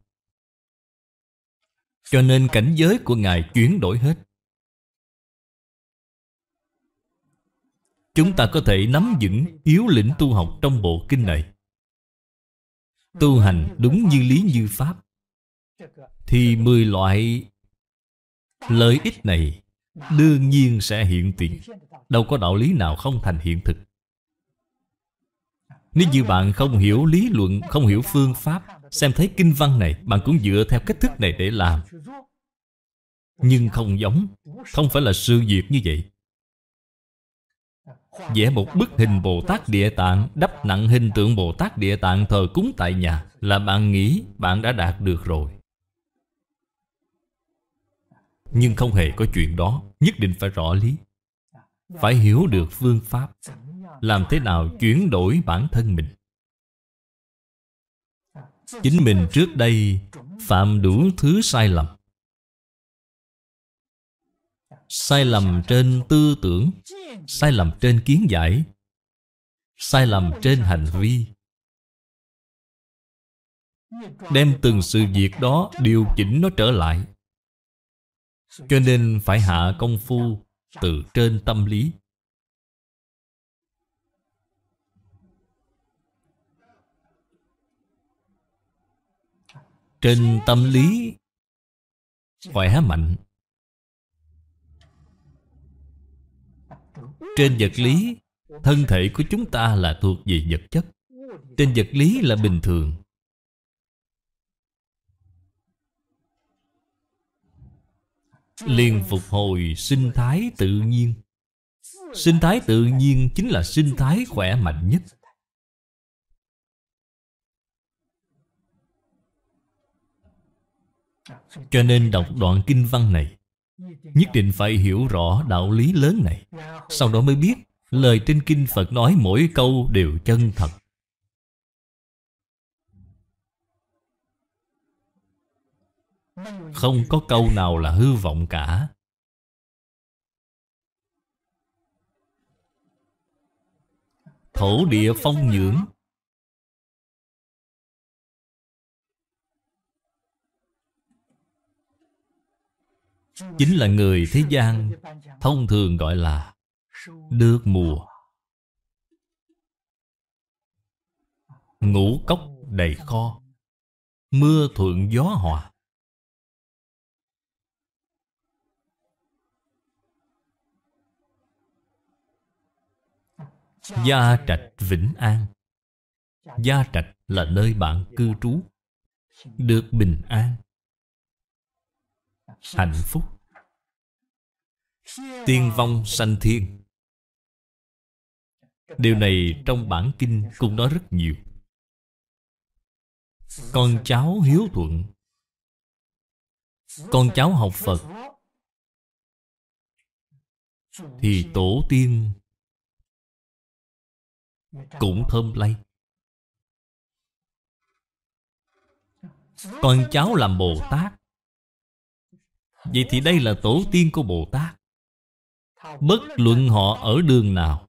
Cho nên cảnh giới của Ngài chuyển đổi hết Chúng ta có thể nắm vững yếu lĩnh tu học trong bộ kinh này tu hành đúng như lý như pháp thì mười loại lợi ích này đương nhiên sẽ hiện tiền đâu có đạo lý nào không thành hiện thực nếu như bạn không hiểu lý luận không hiểu phương pháp xem thấy kinh văn này bạn cũng dựa theo cách thức này để làm nhưng không giống không phải là sự việc như vậy Vẽ một bức hình Bồ Tát Địa Tạng Đắp nặng hình tượng Bồ Tát Địa Tạng thờ cúng tại nhà Là bạn nghĩ bạn đã đạt được rồi Nhưng không hề có chuyện đó Nhất định phải rõ lý Phải hiểu được phương pháp Làm thế nào chuyển đổi bản thân mình Chính mình trước đây phạm đủ thứ sai lầm Sai lầm trên tư tưởng sai lầm trên kiến giải sai lầm trên hành vi đem từng sự việc đó điều chỉnh nó trở lại cho nên phải hạ công phu từ trên tâm lý trên tâm lý khỏe mạnh Trên vật lý Thân thể của chúng ta là thuộc về vật chất Trên vật lý là bình thường liền phục hồi sinh thái tự nhiên sinh thái tự nhiên chính là sinh thái khỏe mạnh nhất cho nên đọc đoạn kinh văn này Nhất định phải hiểu rõ đạo lý lớn này Sau đó mới biết Lời trên kinh Phật nói mỗi câu đều chân thật Không có câu nào là hư vọng cả Thổ địa phong nhưỡng Chính là người thế gian Thông thường gọi là Được mùa Ngũ cốc đầy kho Mưa thuận gió hòa Gia Trạch Vĩnh An Gia Trạch là nơi bạn cư trú Được bình an hạnh phúc tiên vong sanh thiên điều này trong bản kinh cũng nói rất nhiều con cháu hiếu thuận con cháu học phật thì tổ tiên cũng thơm lây con cháu làm bồ tát Vậy thì đây là tổ tiên của Bồ Tát Bất luận họ ở đường nào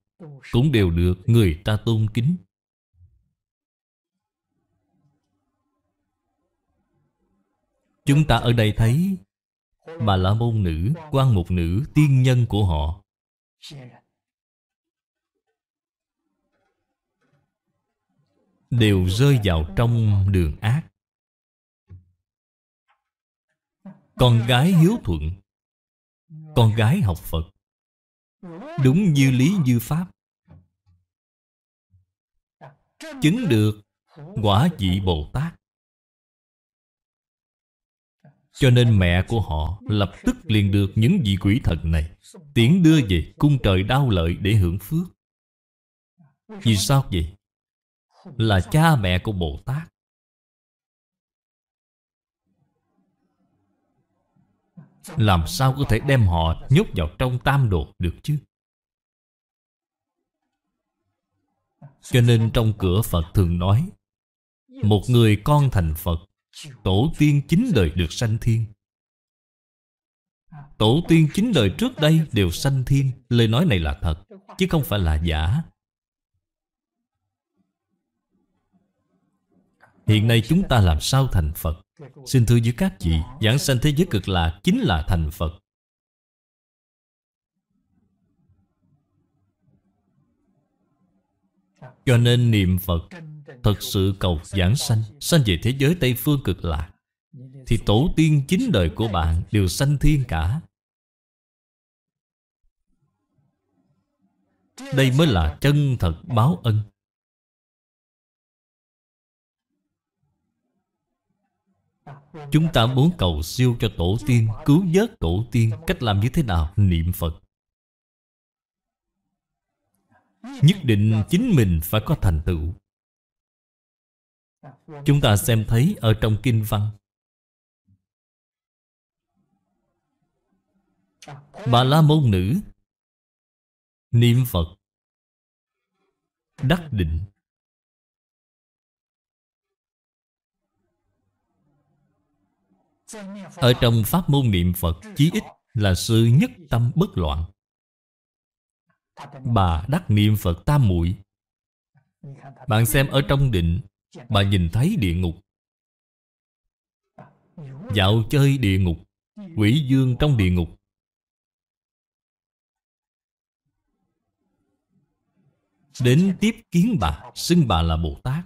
Cũng đều được người ta tôn kính Chúng ta ở đây thấy Bà La Môn Nữ, quan Mục Nữ, tiên nhân của họ Đều rơi vào trong đường ác Con gái hiếu thuận Con gái học Phật Đúng như lý như pháp Chứng được quả vị Bồ Tát Cho nên mẹ của họ lập tức liền được những vị quỷ thần này Tiễn đưa về cung trời đau lợi để hưởng phước Vì sao vậy? Là cha mẹ của Bồ Tát Làm sao có thể đem họ nhốt vào trong tam đồ được chứ Cho nên trong cửa Phật thường nói Một người con thành Phật Tổ tiên chín đời được sanh thiên Tổ tiên chín đời trước đây đều sanh thiên Lời nói này là thật Chứ không phải là giả Hiện nay chúng ta làm sao thành Phật Xin thưa với các vị Giảng sanh thế giới cực lạc chính là thành Phật Cho nên niệm Phật Thật sự cầu giảng sanh Sanh về thế giới Tây Phương cực lạc Thì tổ tiên chính đời của bạn Đều sanh thiên cả Đây mới là chân thật báo ân Chúng ta muốn cầu siêu cho tổ tiên Cứu vớt tổ tiên Cách làm như thế nào? Niệm Phật Nhất định chính mình phải có thành tựu Chúng ta xem thấy ở trong kinh văn Bà La Môn Nữ Niệm Phật Đắc định Ở trong pháp môn niệm Phật Chí ít là sự nhất tâm bất loạn Bà đắc niệm Phật tam muội Bạn xem ở trong định Bà nhìn thấy địa ngục Dạo chơi địa ngục Quỷ dương trong địa ngục Đến tiếp kiến bà Xưng bà là Bồ Tát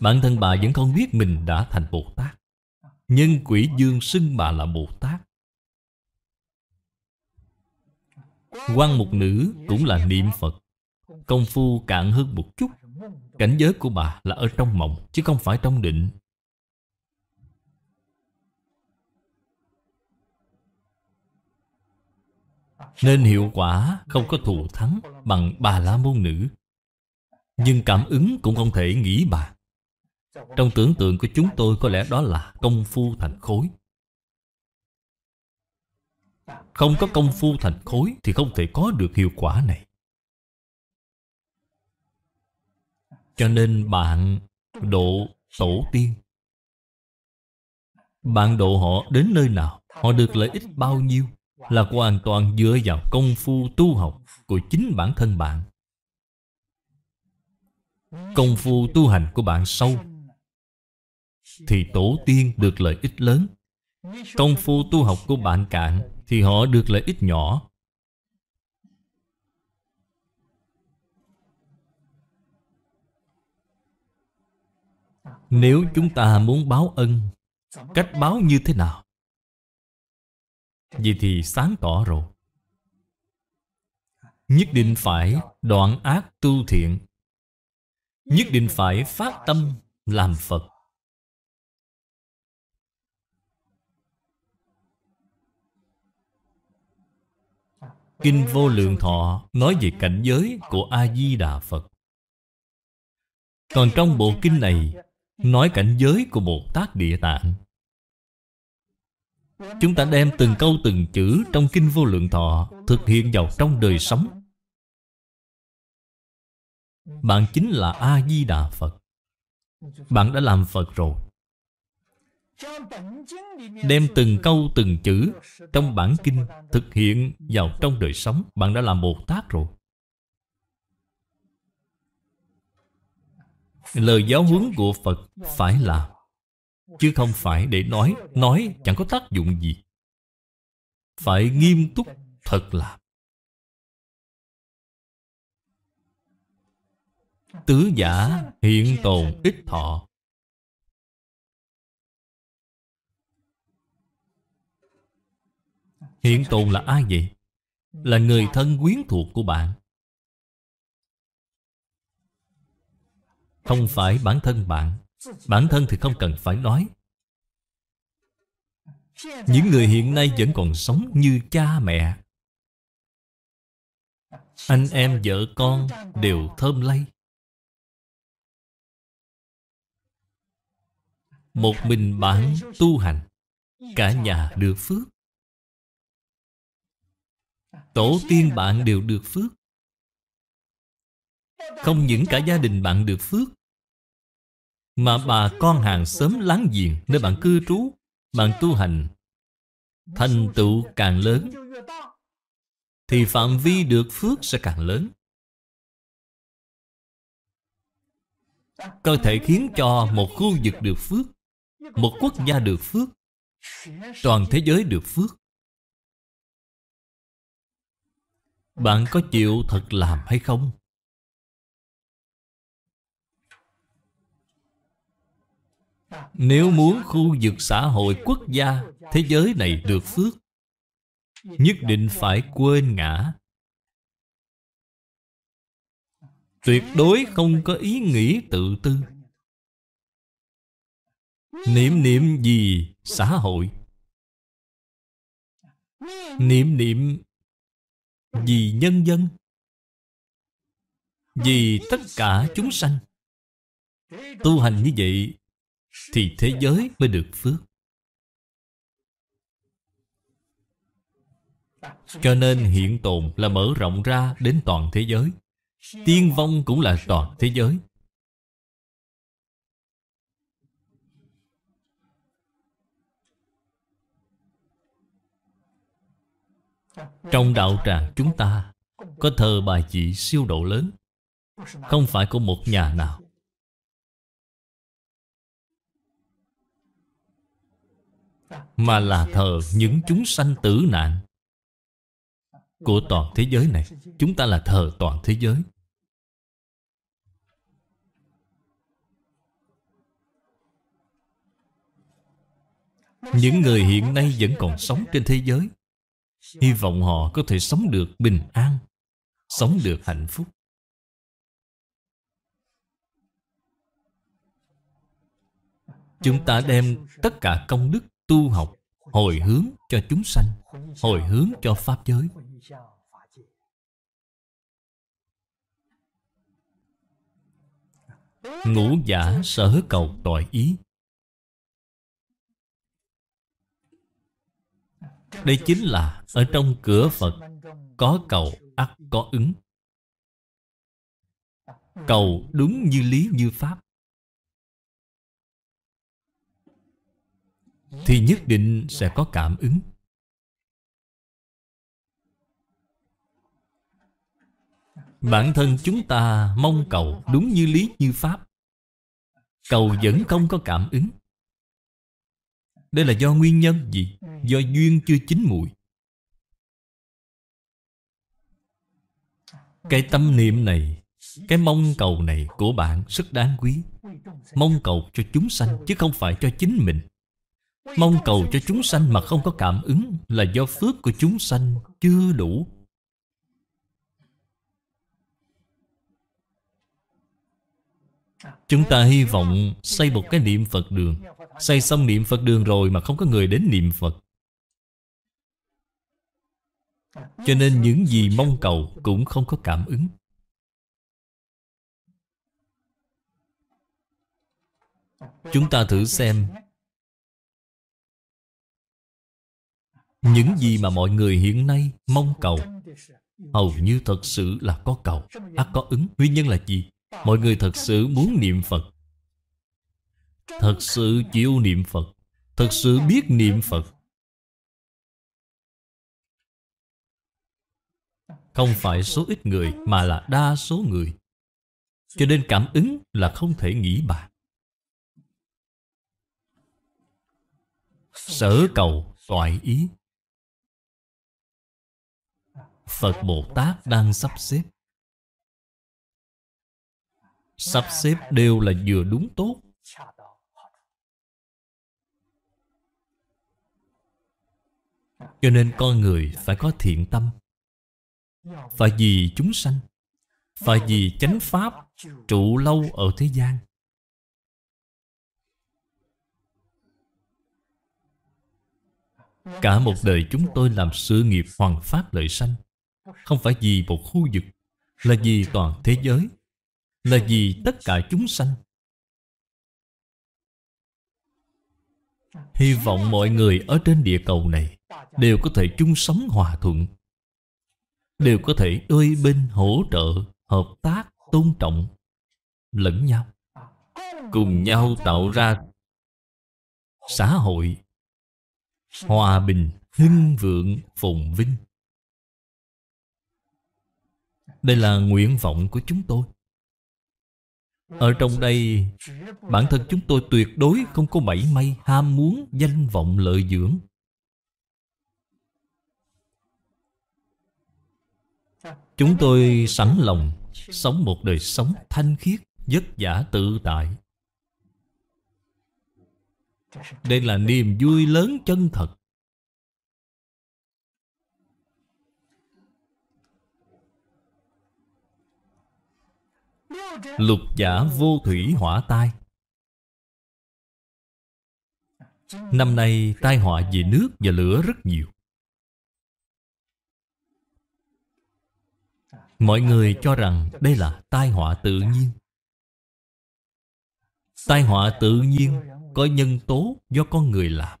Bản thân bà vẫn không biết mình đã thành Bồ Tát Nhân quỷ dương xưng bà là Bồ Tát quan mục nữ cũng là niệm Phật Công phu cạn hơn một chút Cảnh giới của bà là ở trong mộng Chứ không phải trong định Nên hiệu quả không có thù thắng Bằng bà la môn nữ Nhưng cảm ứng cũng không thể nghĩ bà trong tưởng tượng của chúng tôi có lẽ đó là công phu thành khối Không có công phu thành khối thì không thể có được hiệu quả này Cho nên bạn độ tổ tiên Bạn độ họ đến nơi nào Họ được lợi ích bao nhiêu Là hoàn toàn dựa vào công phu tu học Của chính bản thân bạn Công phu tu hành của bạn sâu thì tổ tiên được lợi ích lớn công phu tu học của bạn cạn thì họ được lợi ích nhỏ nếu chúng ta muốn báo ân cách báo như thế nào vậy thì sáng tỏ rồi nhất định phải đoạn ác tu thiện nhất định phải phát tâm làm phật Kinh Vô Lượng Thọ nói về cảnh giới của A-di-đà Phật Còn trong bộ kinh này Nói cảnh giới của Bồ Tát Địa Tạng Chúng ta đem từng câu từng chữ trong Kinh Vô Lượng Thọ Thực hiện vào trong đời sống Bạn chính là A-di-đà Phật Bạn đã làm Phật rồi đem từng câu từng chữ trong bản kinh thực hiện vào trong đời sống bạn đã làm bồ tát rồi lời giáo huấn của phật phải làm chứ không phải để nói nói chẳng có tác dụng gì phải nghiêm túc thật làm tứ giả hiện tồn ích thọ Hiện tồn là ai vậy? Là người thân quyến thuộc của bạn Không phải bản thân bạn Bản thân thì không cần phải nói Những người hiện nay vẫn còn sống như cha mẹ Anh em vợ con đều thơm lây Một mình bạn tu hành Cả nhà được phước Tổ tiên bạn đều được phước Không những cả gia đình bạn được phước Mà bà con hàng xóm láng giềng Nơi bạn cư trú Bạn tu hành Thành tựu càng lớn Thì phạm vi được phước sẽ càng lớn Có thể khiến cho một khu vực được phước Một quốc gia được phước Toàn thế giới được phước Bạn có chịu thật làm hay không? Nếu muốn khu vực xã hội quốc gia Thế giới này được phước Nhất định phải quên ngã Tuyệt đối không có ý nghĩ tự tư Niệm niệm gì xã hội Niệm niệm vì nhân dân vì tất cả chúng sanh tu hành như vậy thì thế giới mới được phước cho nên hiện tồn là mở rộng ra đến toàn thế giới tiên vong cũng là toàn thế giới Trong đạo tràng chúng ta Có thờ bài dị siêu độ lớn Không phải của một nhà nào Mà là thờ những chúng sanh tử nạn Của toàn thế giới này Chúng ta là thờ toàn thế giới Những người hiện nay vẫn còn sống trên thế giới hy vọng họ có thể sống được bình an sống được hạnh phúc chúng ta đem tất cả công đức tu học hồi hướng cho chúng sanh hồi hướng cho pháp giới ngũ giả sở cầu tội ý Đây chính là ở trong cửa Phật có cầu ắt có ứng. Cầu đúng như lý như pháp. Thì nhất định sẽ có cảm ứng. Bản thân chúng ta mong cầu đúng như lý như pháp Cầu vẫn không có cảm ứng đây là do nguyên nhân gì? Ừ. Do duyên chưa chín mùi ừ. Cái tâm niệm này Cái mong cầu này của bạn rất đáng quý Mong cầu cho chúng sanh chứ không phải cho chính mình Mong cầu cho chúng sanh mà không có cảm ứng Là do phước của chúng sanh chưa đủ Chúng ta hy vọng xây một cái niệm Phật đường Xây xong niệm Phật đường rồi mà không có người đến niệm Phật Cho nên những gì mong cầu cũng không có cảm ứng Chúng ta thử xem Những gì mà mọi người hiện nay mong cầu Hầu như thật sự là có cầu ắt à, có ứng Nguyên nhân là gì? Mọi người thật sự muốn niệm Phật Thật sự chịu niệm Phật Thật sự biết niệm Phật Không phải số ít người mà là đa số người Cho nên cảm ứng là không thể nghĩ bàn Sở cầu toại ý Phật Bồ Tát đang sắp xếp Sắp xếp đều là vừa đúng tốt Cho nên con người phải có thiện tâm Phải vì chúng sanh Phải vì chánh pháp trụ lâu ở thế gian Cả một đời chúng tôi làm sự nghiệp hoàn pháp lợi sanh Không phải vì một khu vực Là vì toàn thế giới Là vì tất cả chúng sanh Hy vọng mọi người ở trên địa cầu này đều có thể chung sống hòa thuận đều có thể đôi bên hỗ trợ hợp tác tôn trọng lẫn nhau cùng nhau tạo ra xã hội hòa bình hưng vượng phồn vinh đây là nguyện vọng của chúng tôi ở trong đây bản thân chúng tôi tuyệt đối không có mảy may ham muốn danh vọng lợi dưỡng Chúng tôi sẵn lòng sống một đời sống thanh khiết, vất giả tự tại. Đây là niềm vui lớn chân thật. Lục giả vô thủy hỏa tai Năm nay tai họa về nước và lửa rất nhiều Mọi người cho rằng đây là tai họa tự nhiên Tai họa tự nhiên có nhân tố do con người làm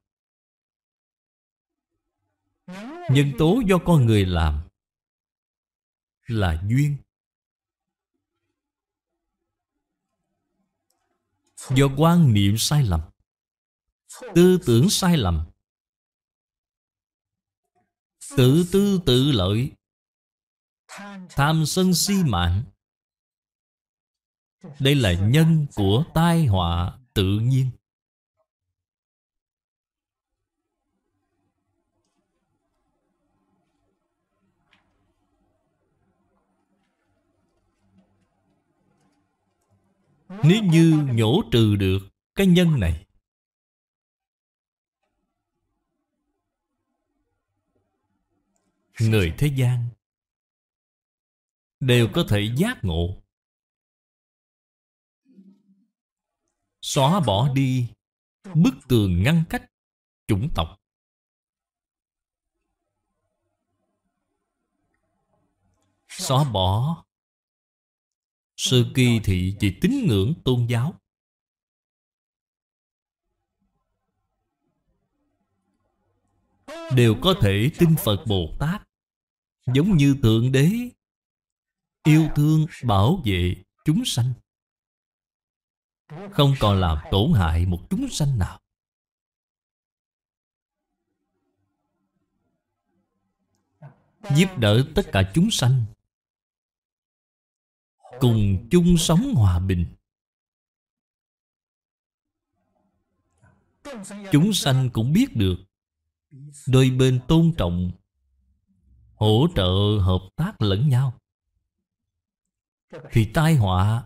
Nhân tố do con người làm là duyên Do quan niệm sai lầm Tư tưởng sai lầm Tự tư tự lợi tham sân si mạng đây là nhân của tai họa tự nhiên nếu như nhổ trừ được cái nhân này người thế gian đều có thể giác ngộ xóa bỏ đi bức tường ngăn cách chủng tộc xóa bỏ sự kỳ thị về tín ngưỡng tôn giáo đều có thể tin phật bồ tát giống như thượng đế yêu thương bảo vệ chúng sanh không còn làm tổn hại một chúng sanh nào giúp đỡ tất cả chúng sanh cùng chung sống hòa bình chúng sanh cũng biết được đôi bên tôn trọng hỗ trợ hợp tác lẫn nhau thì tai họa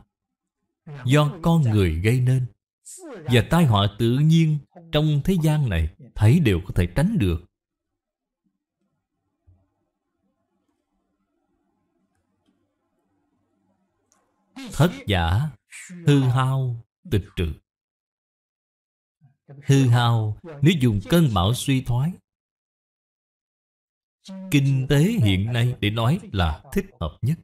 do con người gây nên và tai họa tự nhiên trong thế gian này thấy đều có thể tránh được thất giả hư hao tịch trừ hư hao nếu dùng cơn bão suy thoái kinh tế hiện nay để nói là thích hợp nhất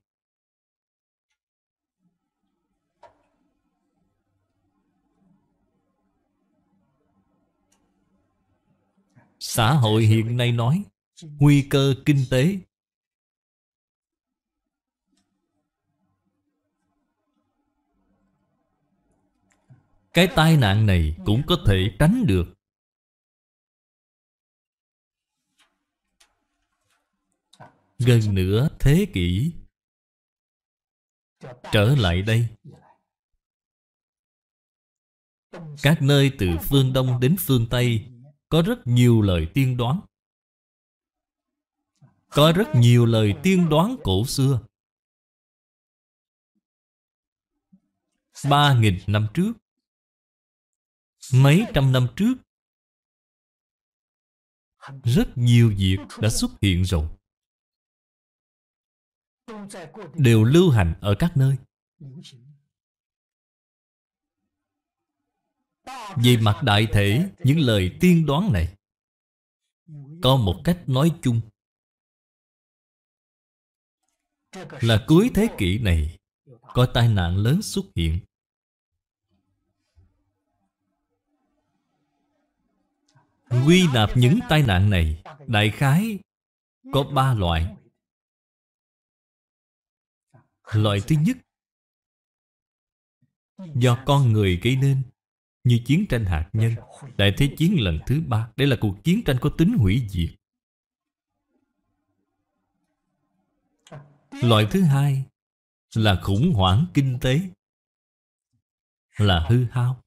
xã hội hiện nay nói nguy cơ kinh tế cái tai nạn này cũng có thể tránh được gần nửa thế kỷ trở lại đây các nơi từ phương đông đến phương tây có rất nhiều lời tiên đoán. Có rất nhiều lời tiên đoán cổ xưa. ba nghìn năm trước Mấy trăm năm trước Rất nhiều việc đã xuất hiện rồi Đều lưu hành ở các nơi Về mặt đại thể Những lời tiên đoán này Có một cách nói chung Là cuối thế kỷ này Có tai nạn lớn xuất hiện Quy nạp những tai nạn này Đại khái Có ba loại Loại thứ nhất Do con người gây nên như chiến tranh hạt nhân, đại thế chiến lần thứ ba. Đây là cuộc chiến tranh có tính hủy diệt. Loại thứ hai là khủng hoảng kinh tế, là hư hao.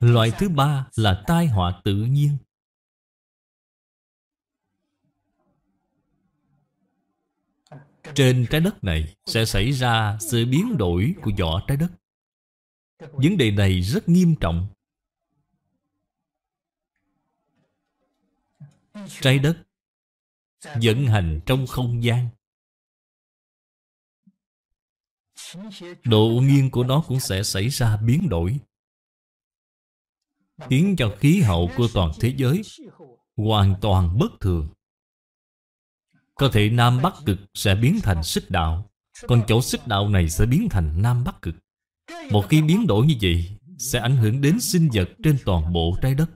Loại thứ ba là tai họa tự nhiên, trên trái đất này sẽ xảy ra sự biến đổi của vỏ trái đất vấn đề này rất nghiêm trọng trái đất vận hành trong không gian độ nghiêng của nó cũng sẽ xảy ra biến đổi khiến cho khí hậu của toàn thế giới hoàn toàn bất thường Cơ thể Nam Bắc Cực sẽ biến thành xích đạo Còn chỗ xích đạo này sẽ biến thành Nam Bắc Cực Một khi biến đổi như vậy Sẽ ảnh hưởng đến sinh vật trên toàn bộ trái đất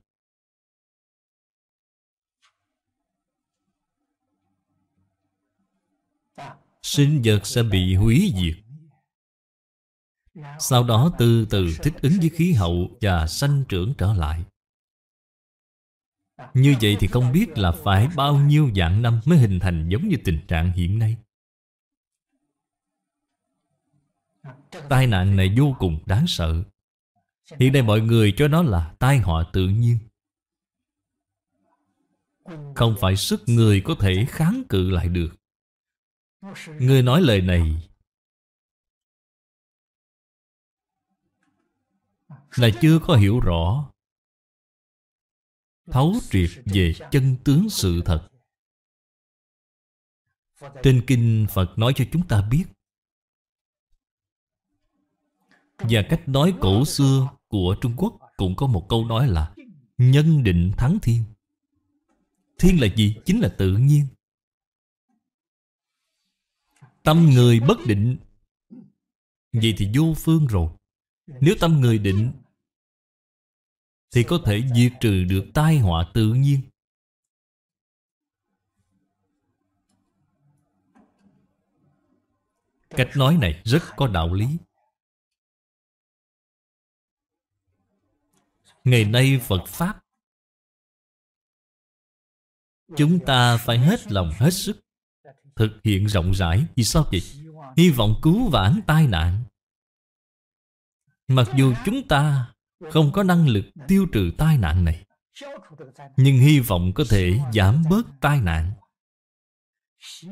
Sinh vật sẽ bị hủy diệt Sau đó từ từ thích ứng với khí hậu Và sanh trưởng trở lại như vậy thì không biết là phải bao nhiêu dạng năm Mới hình thành giống như tình trạng hiện nay Tai nạn này vô cùng đáng sợ Hiện nay mọi người cho nó là tai họa tự nhiên Không phải sức người có thể kháng cự lại được Người nói lời này Là chưa có hiểu rõ thấu triệt về chân tướng sự thật trên kinh phật nói cho chúng ta biết và cách nói cổ xưa của trung quốc cũng có một câu nói là nhân định thắng thiên thiên là gì chính là tự nhiên tâm người bất định vậy thì vô phương rồi nếu tâm người định thì có thể diệt trừ được tai họa tự nhiên Cách nói này rất có đạo lý Ngày nay Phật Pháp Chúng ta phải hết lòng hết sức Thực hiện rộng rãi Vì sao vậy? Hy vọng cứu vãn tai nạn Mặc dù chúng ta không có năng lực tiêu trừ tai nạn này nhưng hy vọng có thể giảm bớt tai nạn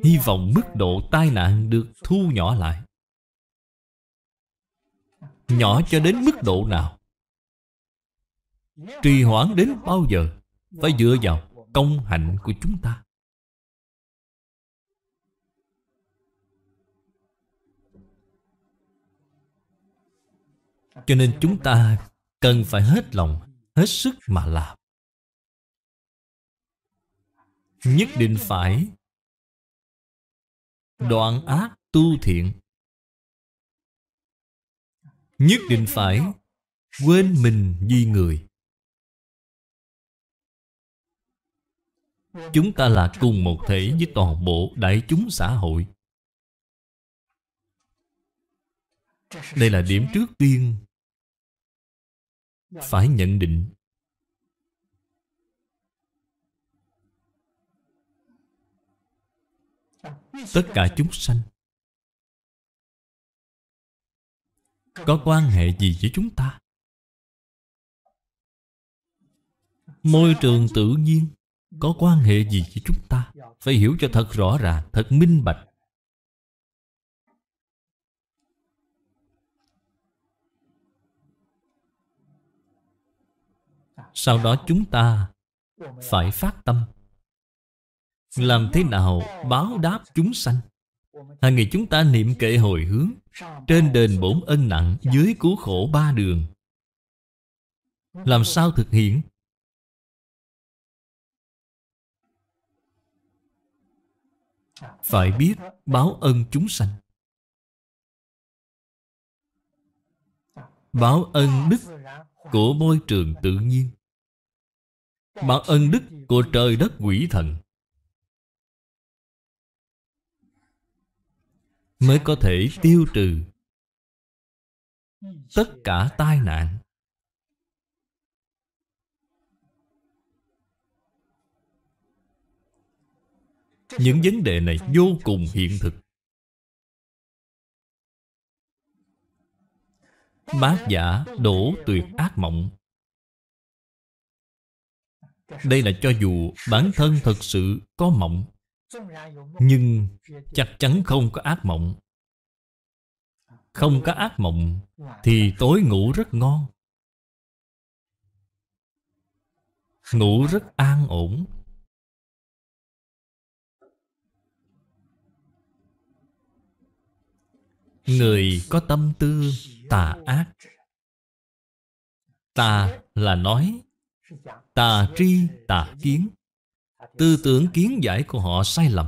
hy vọng mức độ tai nạn được thu nhỏ lại nhỏ cho đến mức độ nào trì hoãn đến bao giờ phải dựa vào công hạnh của chúng ta cho nên chúng ta cần phải hết lòng, hết sức mà làm. Nhất định phải đoạn ác tu thiện. Nhất định phải quên mình vì người. Chúng ta là cùng một thể với toàn bộ đại chúng xã hội Đây là điểm trước tiên Dạ. phải nhận định tất cả chúng sanh có quan hệ gì với chúng ta môi trường tự nhiên có quan hệ gì với chúng ta phải hiểu cho thật rõ ràng thật minh bạch Sau đó chúng ta phải phát tâm Làm thế nào báo đáp chúng sanh Hàng ngày chúng ta niệm kệ hồi hướng Trên đền bổn ân nặng Dưới cứu khổ ba đường Làm sao thực hiện Phải biết báo ân chúng sanh Báo ân đức của môi trường tự nhiên bản ân đức của trời đất quỷ thần Mới có thể tiêu trừ Tất cả tai nạn Những vấn đề này vô cùng hiện thực Bác giả đổ tuyệt ác mộng đây là cho dù bản thân thật sự có mộng Nhưng chắc chắn không có ác mộng Không có ác mộng Thì tối ngủ rất ngon Ngủ rất an ổn Người có tâm tư tà ác Tà là nói tà tri tà kiến tư tưởng kiến giải của họ sai lầm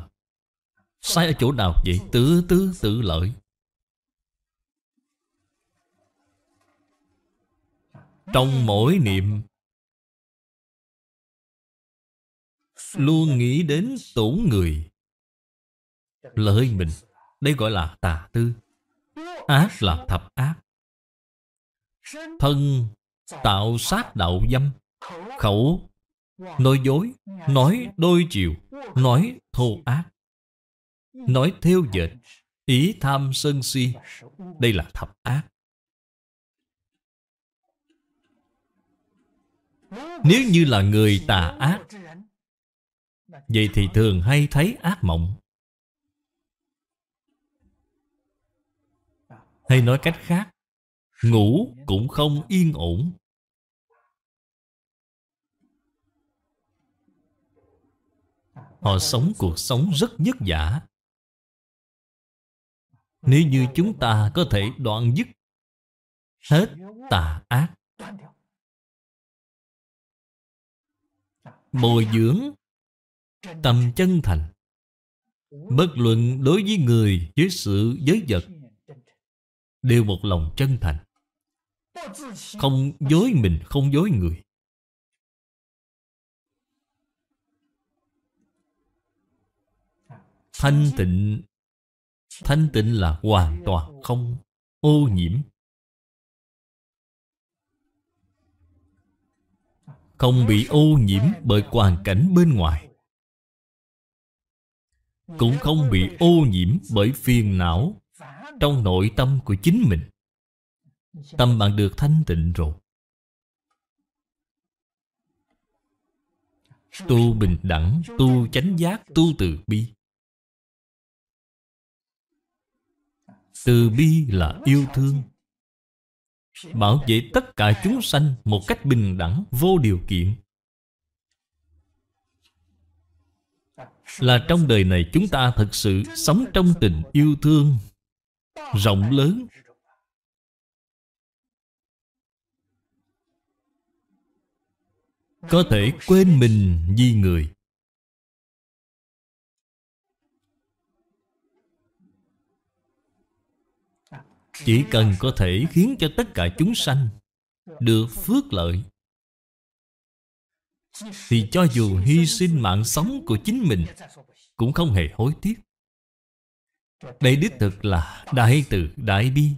sai ở chỗ nào vậy tự tư tự lợi trong mỗi niệm luôn nghĩ đến tổn người lợi mình đây gọi là tà tư ác là thập ác thân tạo sát đạo dâm khẩu nói dối nói đôi chiều nói thô ác nói theo dệt ý tham sân si đây là thập ác nếu như là người tà ác vậy thì thường hay thấy ác mộng hay nói cách khác ngủ cũng không yên ổn Họ sống cuộc sống rất vất vả Nếu như chúng ta có thể đoạn dứt Hết tà ác Bồi dưỡng tâm chân thành Bất luận đối với người Với sự giới vật Đều một lòng chân thành Không dối mình không dối người Thanh tịnh Thanh tịnh là hoàn toàn không ô nhiễm Không bị ô nhiễm bởi hoàn cảnh bên ngoài Cũng không bị ô nhiễm bởi phiền não Trong nội tâm của chính mình Tâm bạn được thanh tịnh rồi Tu bình đẳng, tu chánh giác, tu từ bi Từ bi là yêu thương Bảo vệ tất cả chúng sanh Một cách bình đẳng, vô điều kiện Là trong đời này chúng ta thật sự Sống trong tình yêu thương Rộng lớn Có thể quên mình vì người Chỉ cần có thể khiến cho tất cả chúng sanh Được phước lợi Thì cho dù hy sinh mạng sống của chính mình Cũng không hề hối tiếc Đây đích thực là Đại từ Đại Bi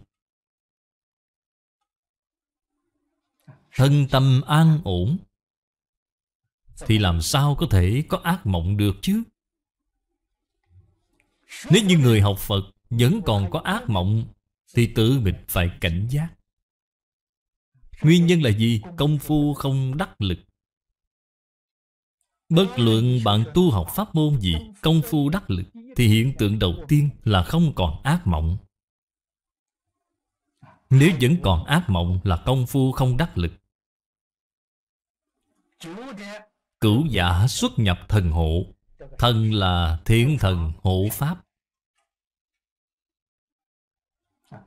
Thân tâm an ổn Thì làm sao có thể có ác mộng được chứ Nếu như người học Phật Vẫn còn có ác mộng thì tự mình phải cảnh giác Nguyên nhân là gì? Công phu không đắc lực Bất luận bạn tu học pháp môn gì Công phu đắc lực Thì hiện tượng đầu tiên là không còn ác mộng Nếu vẫn còn ác mộng là công phu không đắc lực Cửu giả xuất nhập thần hộ Thần là thiện thần hộ pháp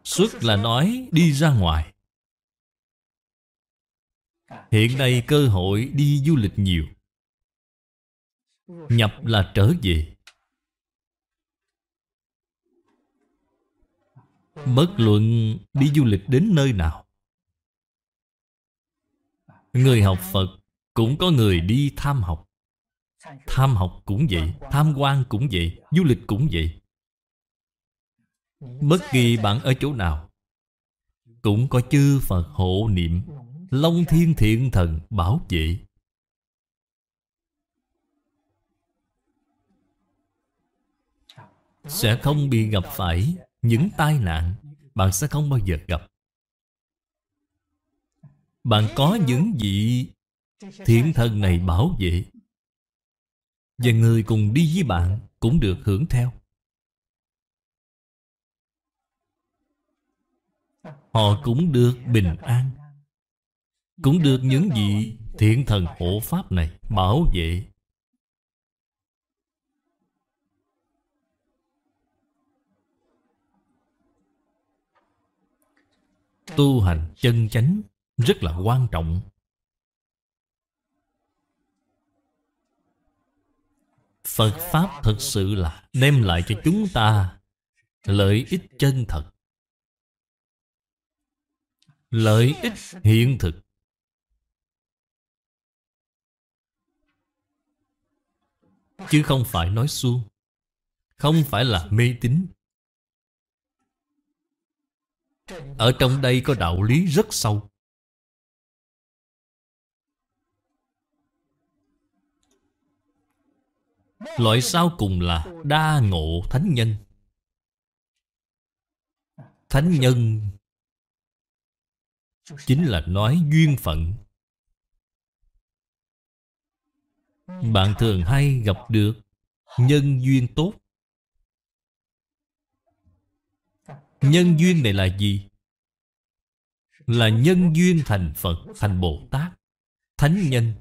Xuất là nói đi ra ngoài Hiện nay cơ hội đi du lịch nhiều Nhập là trở về Bất luận đi du lịch đến nơi nào Người học Phật cũng có người đi tham học Tham học cũng vậy, tham quan cũng vậy, du lịch cũng vậy Bất kỳ bạn ở chỗ nào Cũng có chư Phật hộ niệm Long thiên thiện thần bảo vệ Sẽ không bị gặp phải những tai nạn Bạn sẽ không bao giờ gặp Bạn có những vị thiện thần này bảo vệ Và người cùng đi với bạn cũng được hưởng theo Họ cũng được bình an Cũng được những vị thiện thần hộ pháp này bảo vệ Tu hành chân chánh rất là quan trọng Phật Pháp thật sự là đem lại cho chúng ta lợi ích chân thật lợi ích hiện thực chứ không phải nói suông không phải là mê tín ở trong đây có đạo lý rất sâu loại sau cùng là đa ngộ thánh nhân thánh nhân chính là nói duyên phận bạn thường hay gặp được nhân duyên tốt nhân duyên này là gì là nhân duyên thành phật thành bồ tát thánh nhân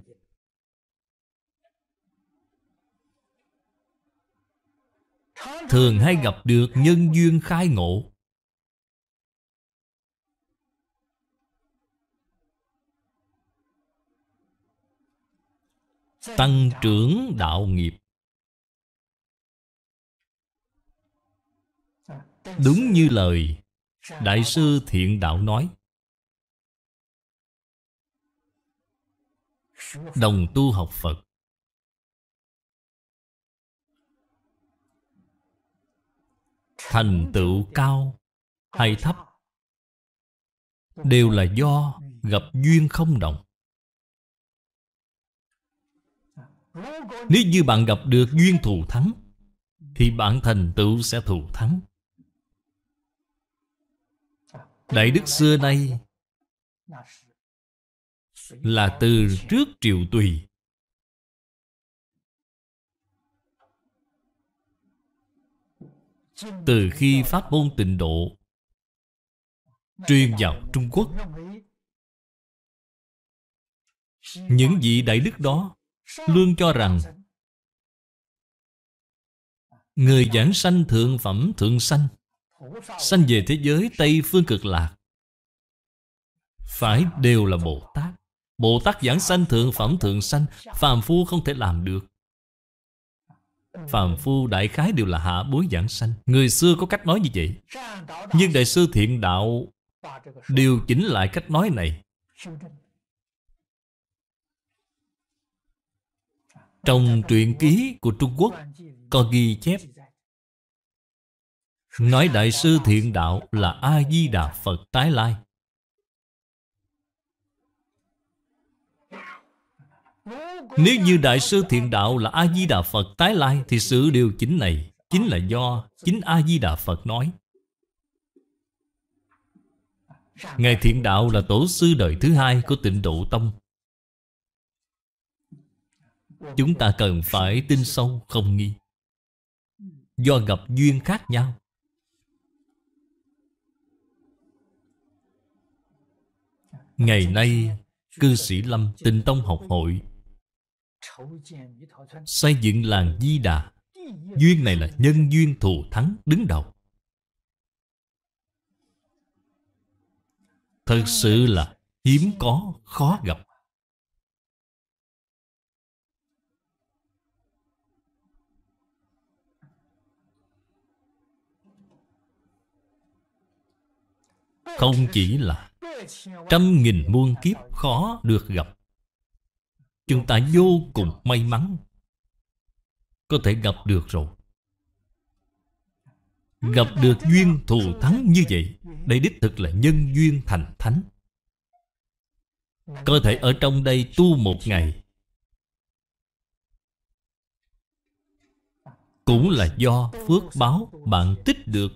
thường hay gặp được nhân duyên khai ngộ tăng trưởng đạo nghiệp đúng như lời đại sư thiện đạo nói đồng tu học phật thành tựu cao hay thấp đều là do gặp duyên không đồng Nếu như bạn gặp được duyên thù thắng Thì bạn thành tựu sẽ thù thắng Đại đức xưa nay Là từ trước triệu tùy Từ khi Pháp môn tịnh độ Truyền vào Trung Quốc Những vị đại đức đó luôn cho rằng người giảng sanh thượng phẩm thượng sanh sanh về thế giới tây phương cực lạc phải đều là bồ tát bồ tát giảng sanh thượng phẩm thượng sanh phàm phu không thể làm được phàm phu đại khái đều là hạ bối giảng sanh người xưa có cách nói như vậy nhưng đại sư thiện đạo điều chỉnh lại cách nói này Trong truyện ký của Trung Quốc có ghi chép Nói Đại sư Thiện Đạo là A-di-đà Phật tái lai Nếu như Đại sư Thiện Đạo là A-di-đà Phật tái lai Thì sự điều chỉnh này chính là do chính A-di-đà Phật nói Ngài Thiện Đạo là tổ sư đời thứ hai của tịnh Độ Tông Chúng ta cần phải tin sâu không nghi Do gặp duyên khác nhau Ngày nay Cư sĩ Lâm tinh Tông học hội Xây dựng làng Di Đà Duyên này là nhân duyên thù thắng đứng đầu Thật sự là hiếm có khó gặp Không chỉ là trăm nghìn muôn kiếp khó được gặp Chúng ta vô cùng may mắn Có thể gặp được rồi Gặp được duyên thù thắng như vậy Đây đích thực là nhân duyên thành thánh Có thể ở trong đây tu một ngày Cũng là do phước báo bạn tích được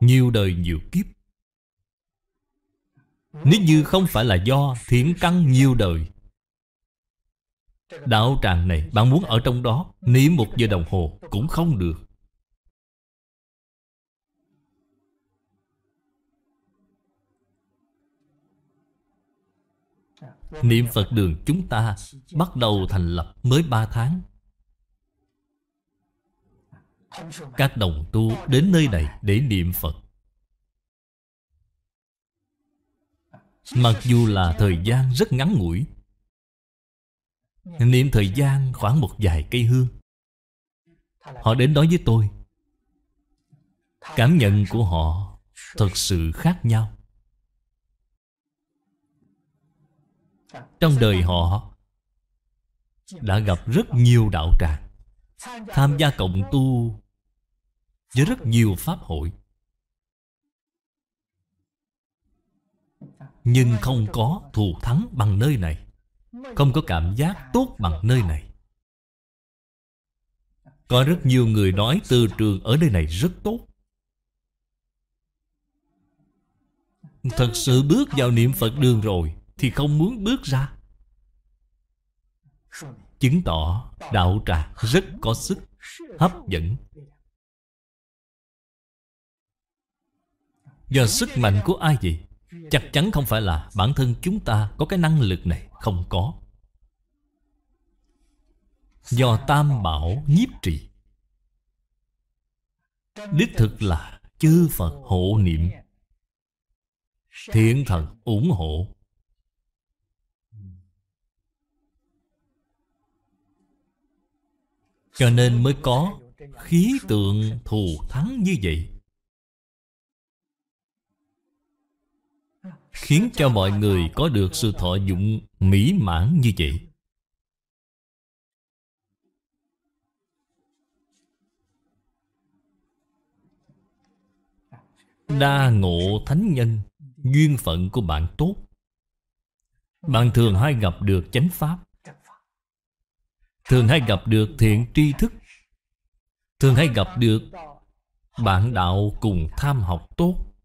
Nhiều đời nhiều kiếp nếu như không phải là do thiện căn nhiều đời Đạo tràng này bạn muốn ở trong đó Niệm một giờ đồng hồ cũng không được Niệm Phật đường chúng ta bắt đầu thành lập mới 3 tháng Các đồng tu đến nơi này để niệm Phật Mặc dù là thời gian rất ngắn ngủi Niệm thời gian khoảng một vài cây hương Họ đến nói với tôi Cảm nhận của họ thật sự khác nhau Trong đời họ Đã gặp rất nhiều đạo tràng Tham gia cộng tu Với rất nhiều pháp hội Nhưng không có thù thắng bằng nơi này Không có cảm giác tốt bằng nơi này Có rất nhiều người nói từ trường ở nơi này rất tốt Thật sự bước vào niệm Phật đường rồi Thì không muốn bước ra Chứng tỏ đạo trà rất có sức Hấp dẫn Do sức mạnh của ai vậy? Chắc chắn không phải là bản thân chúng ta có cái năng lực này Không có Do tam bảo nhiếp trì Đích thực là chư Phật hộ niệm Thiện thần ủng hộ Cho nên mới có khí tượng thù thắng như vậy Khiến cho mọi người có được sự thọ dụng mỹ mãn như vậy Đa ngộ thánh nhân Duyên phận của bạn tốt Bạn thường hay gặp được chánh pháp Thường hay gặp được thiện tri thức Thường hay gặp được Bạn đạo cùng tham học tốt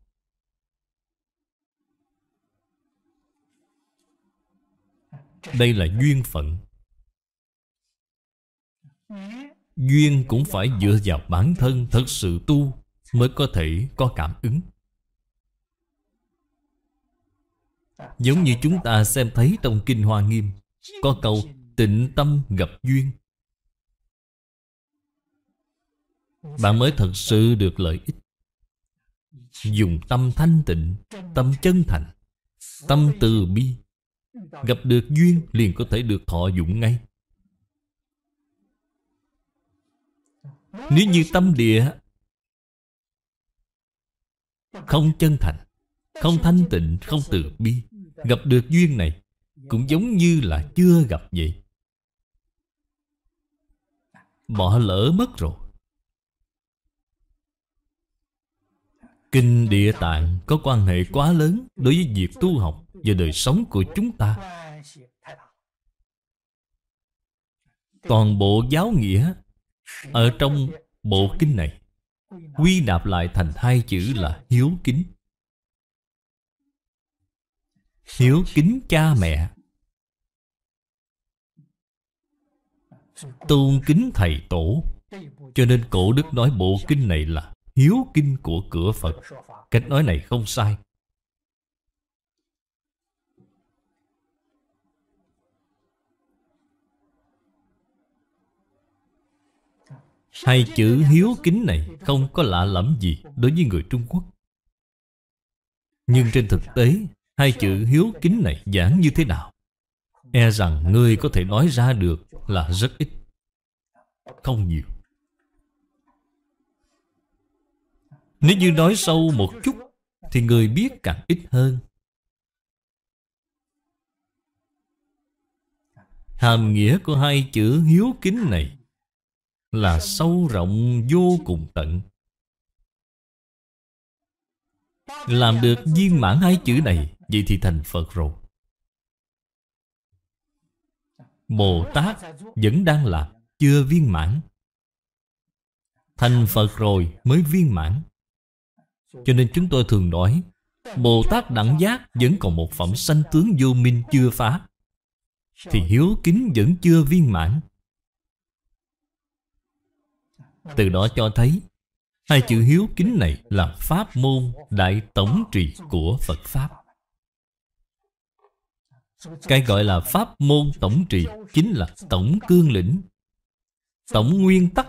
Đây là duyên phận Duyên cũng phải dựa vào bản thân thật sự tu Mới có thể có cảm ứng Giống như chúng ta xem thấy trong Kinh Hoa Nghiêm Có câu tịnh tâm gặp duyên Bạn mới thật sự được lợi ích Dùng tâm thanh tịnh Tâm chân thành Tâm từ bi Gặp được duyên liền có thể được thọ dụng ngay Nếu như tâm địa Không chân thành Không thanh tịnh Không từ bi Gặp được duyên này Cũng giống như là chưa gặp vậy Bỏ lỡ mất rồi Kinh địa tạng có quan hệ quá lớn Đối với việc tu học và đời sống của chúng ta toàn bộ giáo nghĩa ở trong bộ kinh này quy nạp lại thành hai chữ là hiếu kính hiếu kính cha mẹ tôn kính thầy tổ cho nên cổ đức nói bộ kinh này là hiếu kinh của cửa phật cách nói này không sai Hai chữ hiếu kính này không có lạ lẫm gì đối với người Trung Quốc Nhưng trên thực tế Hai chữ hiếu kính này giảng như thế nào E rằng người có thể nói ra được là rất ít Không nhiều Nếu như nói sâu một chút Thì người biết càng ít hơn Hàm nghĩa của hai chữ hiếu kính này là sâu rộng vô cùng tận làm được viên mãn hai chữ này vậy thì thành phật rồi bồ tát vẫn đang làm chưa viên mãn thành phật rồi mới viên mãn cho nên chúng tôi thường nói Bồ Tát đẳng giác vẫn còn một phẩm sanh tướng vô minh chưa phá Thì hiếu kính vẫn chưa viên mãn từ đó cho thấy Hai chữ hiếu kính này là pháp môn đại tổng trì của Phật Pháp. Cái gọi là pháp môn tổng trì chính là tổng cương lĩnh, tổng nguyên tắc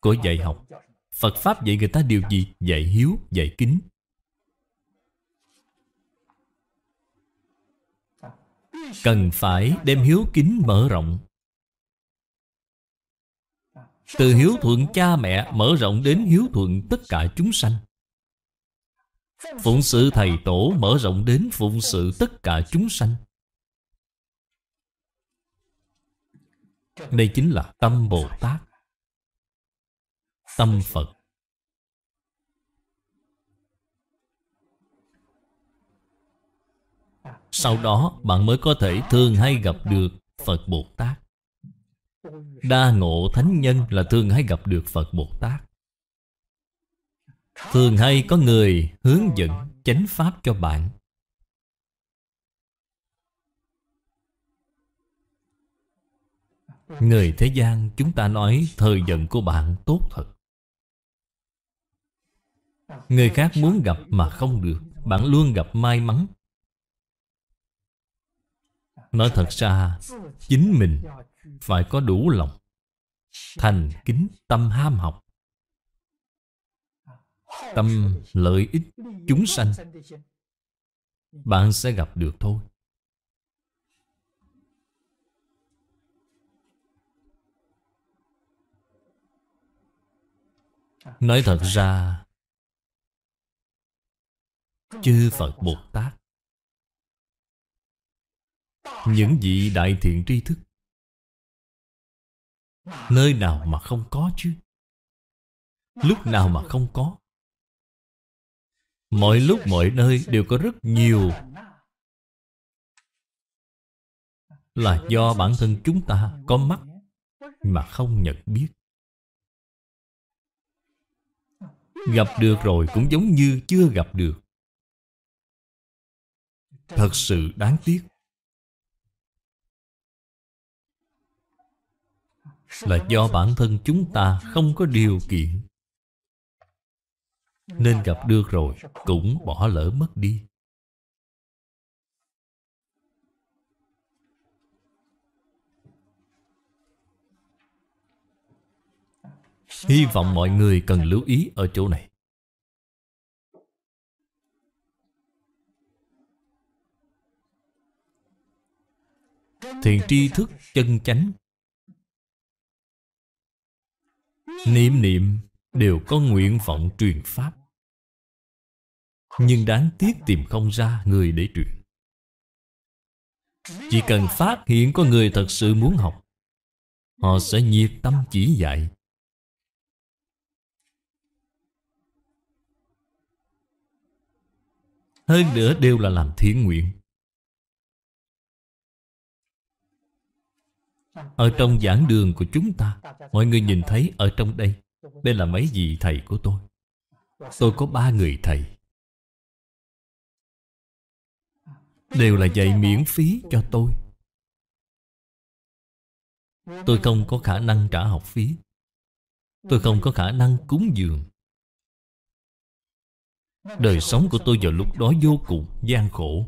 của dạy học. Phật Pháp dạy người ta điều gì? Dạy hiếu, dạy kính. Cần phải đem hiếu kính mở rộng từ hiếu thuận cha mẹ mở rộng đến hiếu thuận tất cả chúng sanh Phụng sự thầy tổ mở rộng đến phụng sự tất cả chúng sanh Đây chính là tâm Bồ Tát Tâm Phật Sau đó bạn mới có thể thường hay gặp được Phật Bồ Tát Đa ngộ thánh nhân là thường hay gặp được Phật Bồ Tát Thường hay có người hướng dẫn chánh pháp cho bạn Người thế gian chúng ta nói thời vận của bạn tốt thật Người khác muốn gặp mà không được Bạn luôn gặp may mắn Nói thật ra Chính mình phải có đủ lòng thành kính tâm ham học tâm lợi ích chúng sanh bạn sẽ gặp được thôi nói thật ra chư phật bồ tát những vị đại thiện tri thức Nơi nào mà không có chứ Lúc nào mà không có Mọi lúc mọi nơi đều có rất nhiều Là do bản thân chúng ta có mắt Mà không nhận biết Gặp được rồi cũng giống như chưa gặp được Thật sự đáng tiếc là do bản thân chúng ta không có điều kiện nên gặp được rồi cũng bỏ lỡ mất đi hy vọng mọi người cần lưu ý ở chỗ này thiền tri thức chân chánh niệm niệm đều có nguyện vọng truyền pháp nhưng đáng tiếc tìm không ra người để truyền chỉ cần phát hiện có người thật sự muốn học họ sẽ nhiệt tâm chỉ dạy hơn nữa đều là làm thiện nguyện Ở trong giảng đường của chúng ta Mọi người nhìn thấy ở trong đây Đây là mấy vị thầy của tôi Tôi có ba người thầy Đều là dạy miễn phí cho tôi Tôi không có khả năng trả học phí Tôi không có khả năng cúng dường Đời sống của tôi vào lúc đó vô cùng gian khổ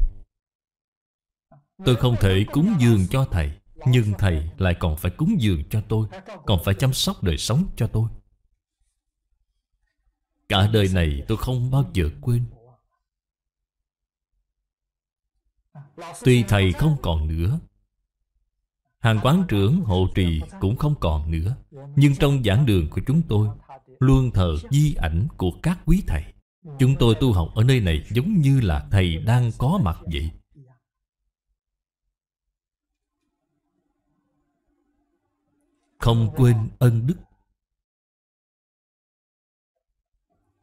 Tôi không thể cúng dường cho Thầy nhưng thầy lại còn phải cúng dường cho tôi Còn phải chăm sóc đời sống cho tôi Cả đời này tôi không bao giờ quên Tuy thầy không còn nữa Hàng quán trưởng hộ trì cũng không còn nữa Nhưng trong giảng đường của chúng tôi Luôn thờ di ảnh của các quý thầy Chúng tôi tu học ở nơi này giống như là thầy đang có mặt vậy không quên ân đức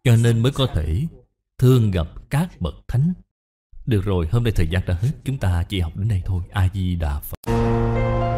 cho nên mới có thể thương gặp các bậc thánh được rồi hôm nay thời gian đã hết chúng ta chỉ học đến đây thôi a di đà phật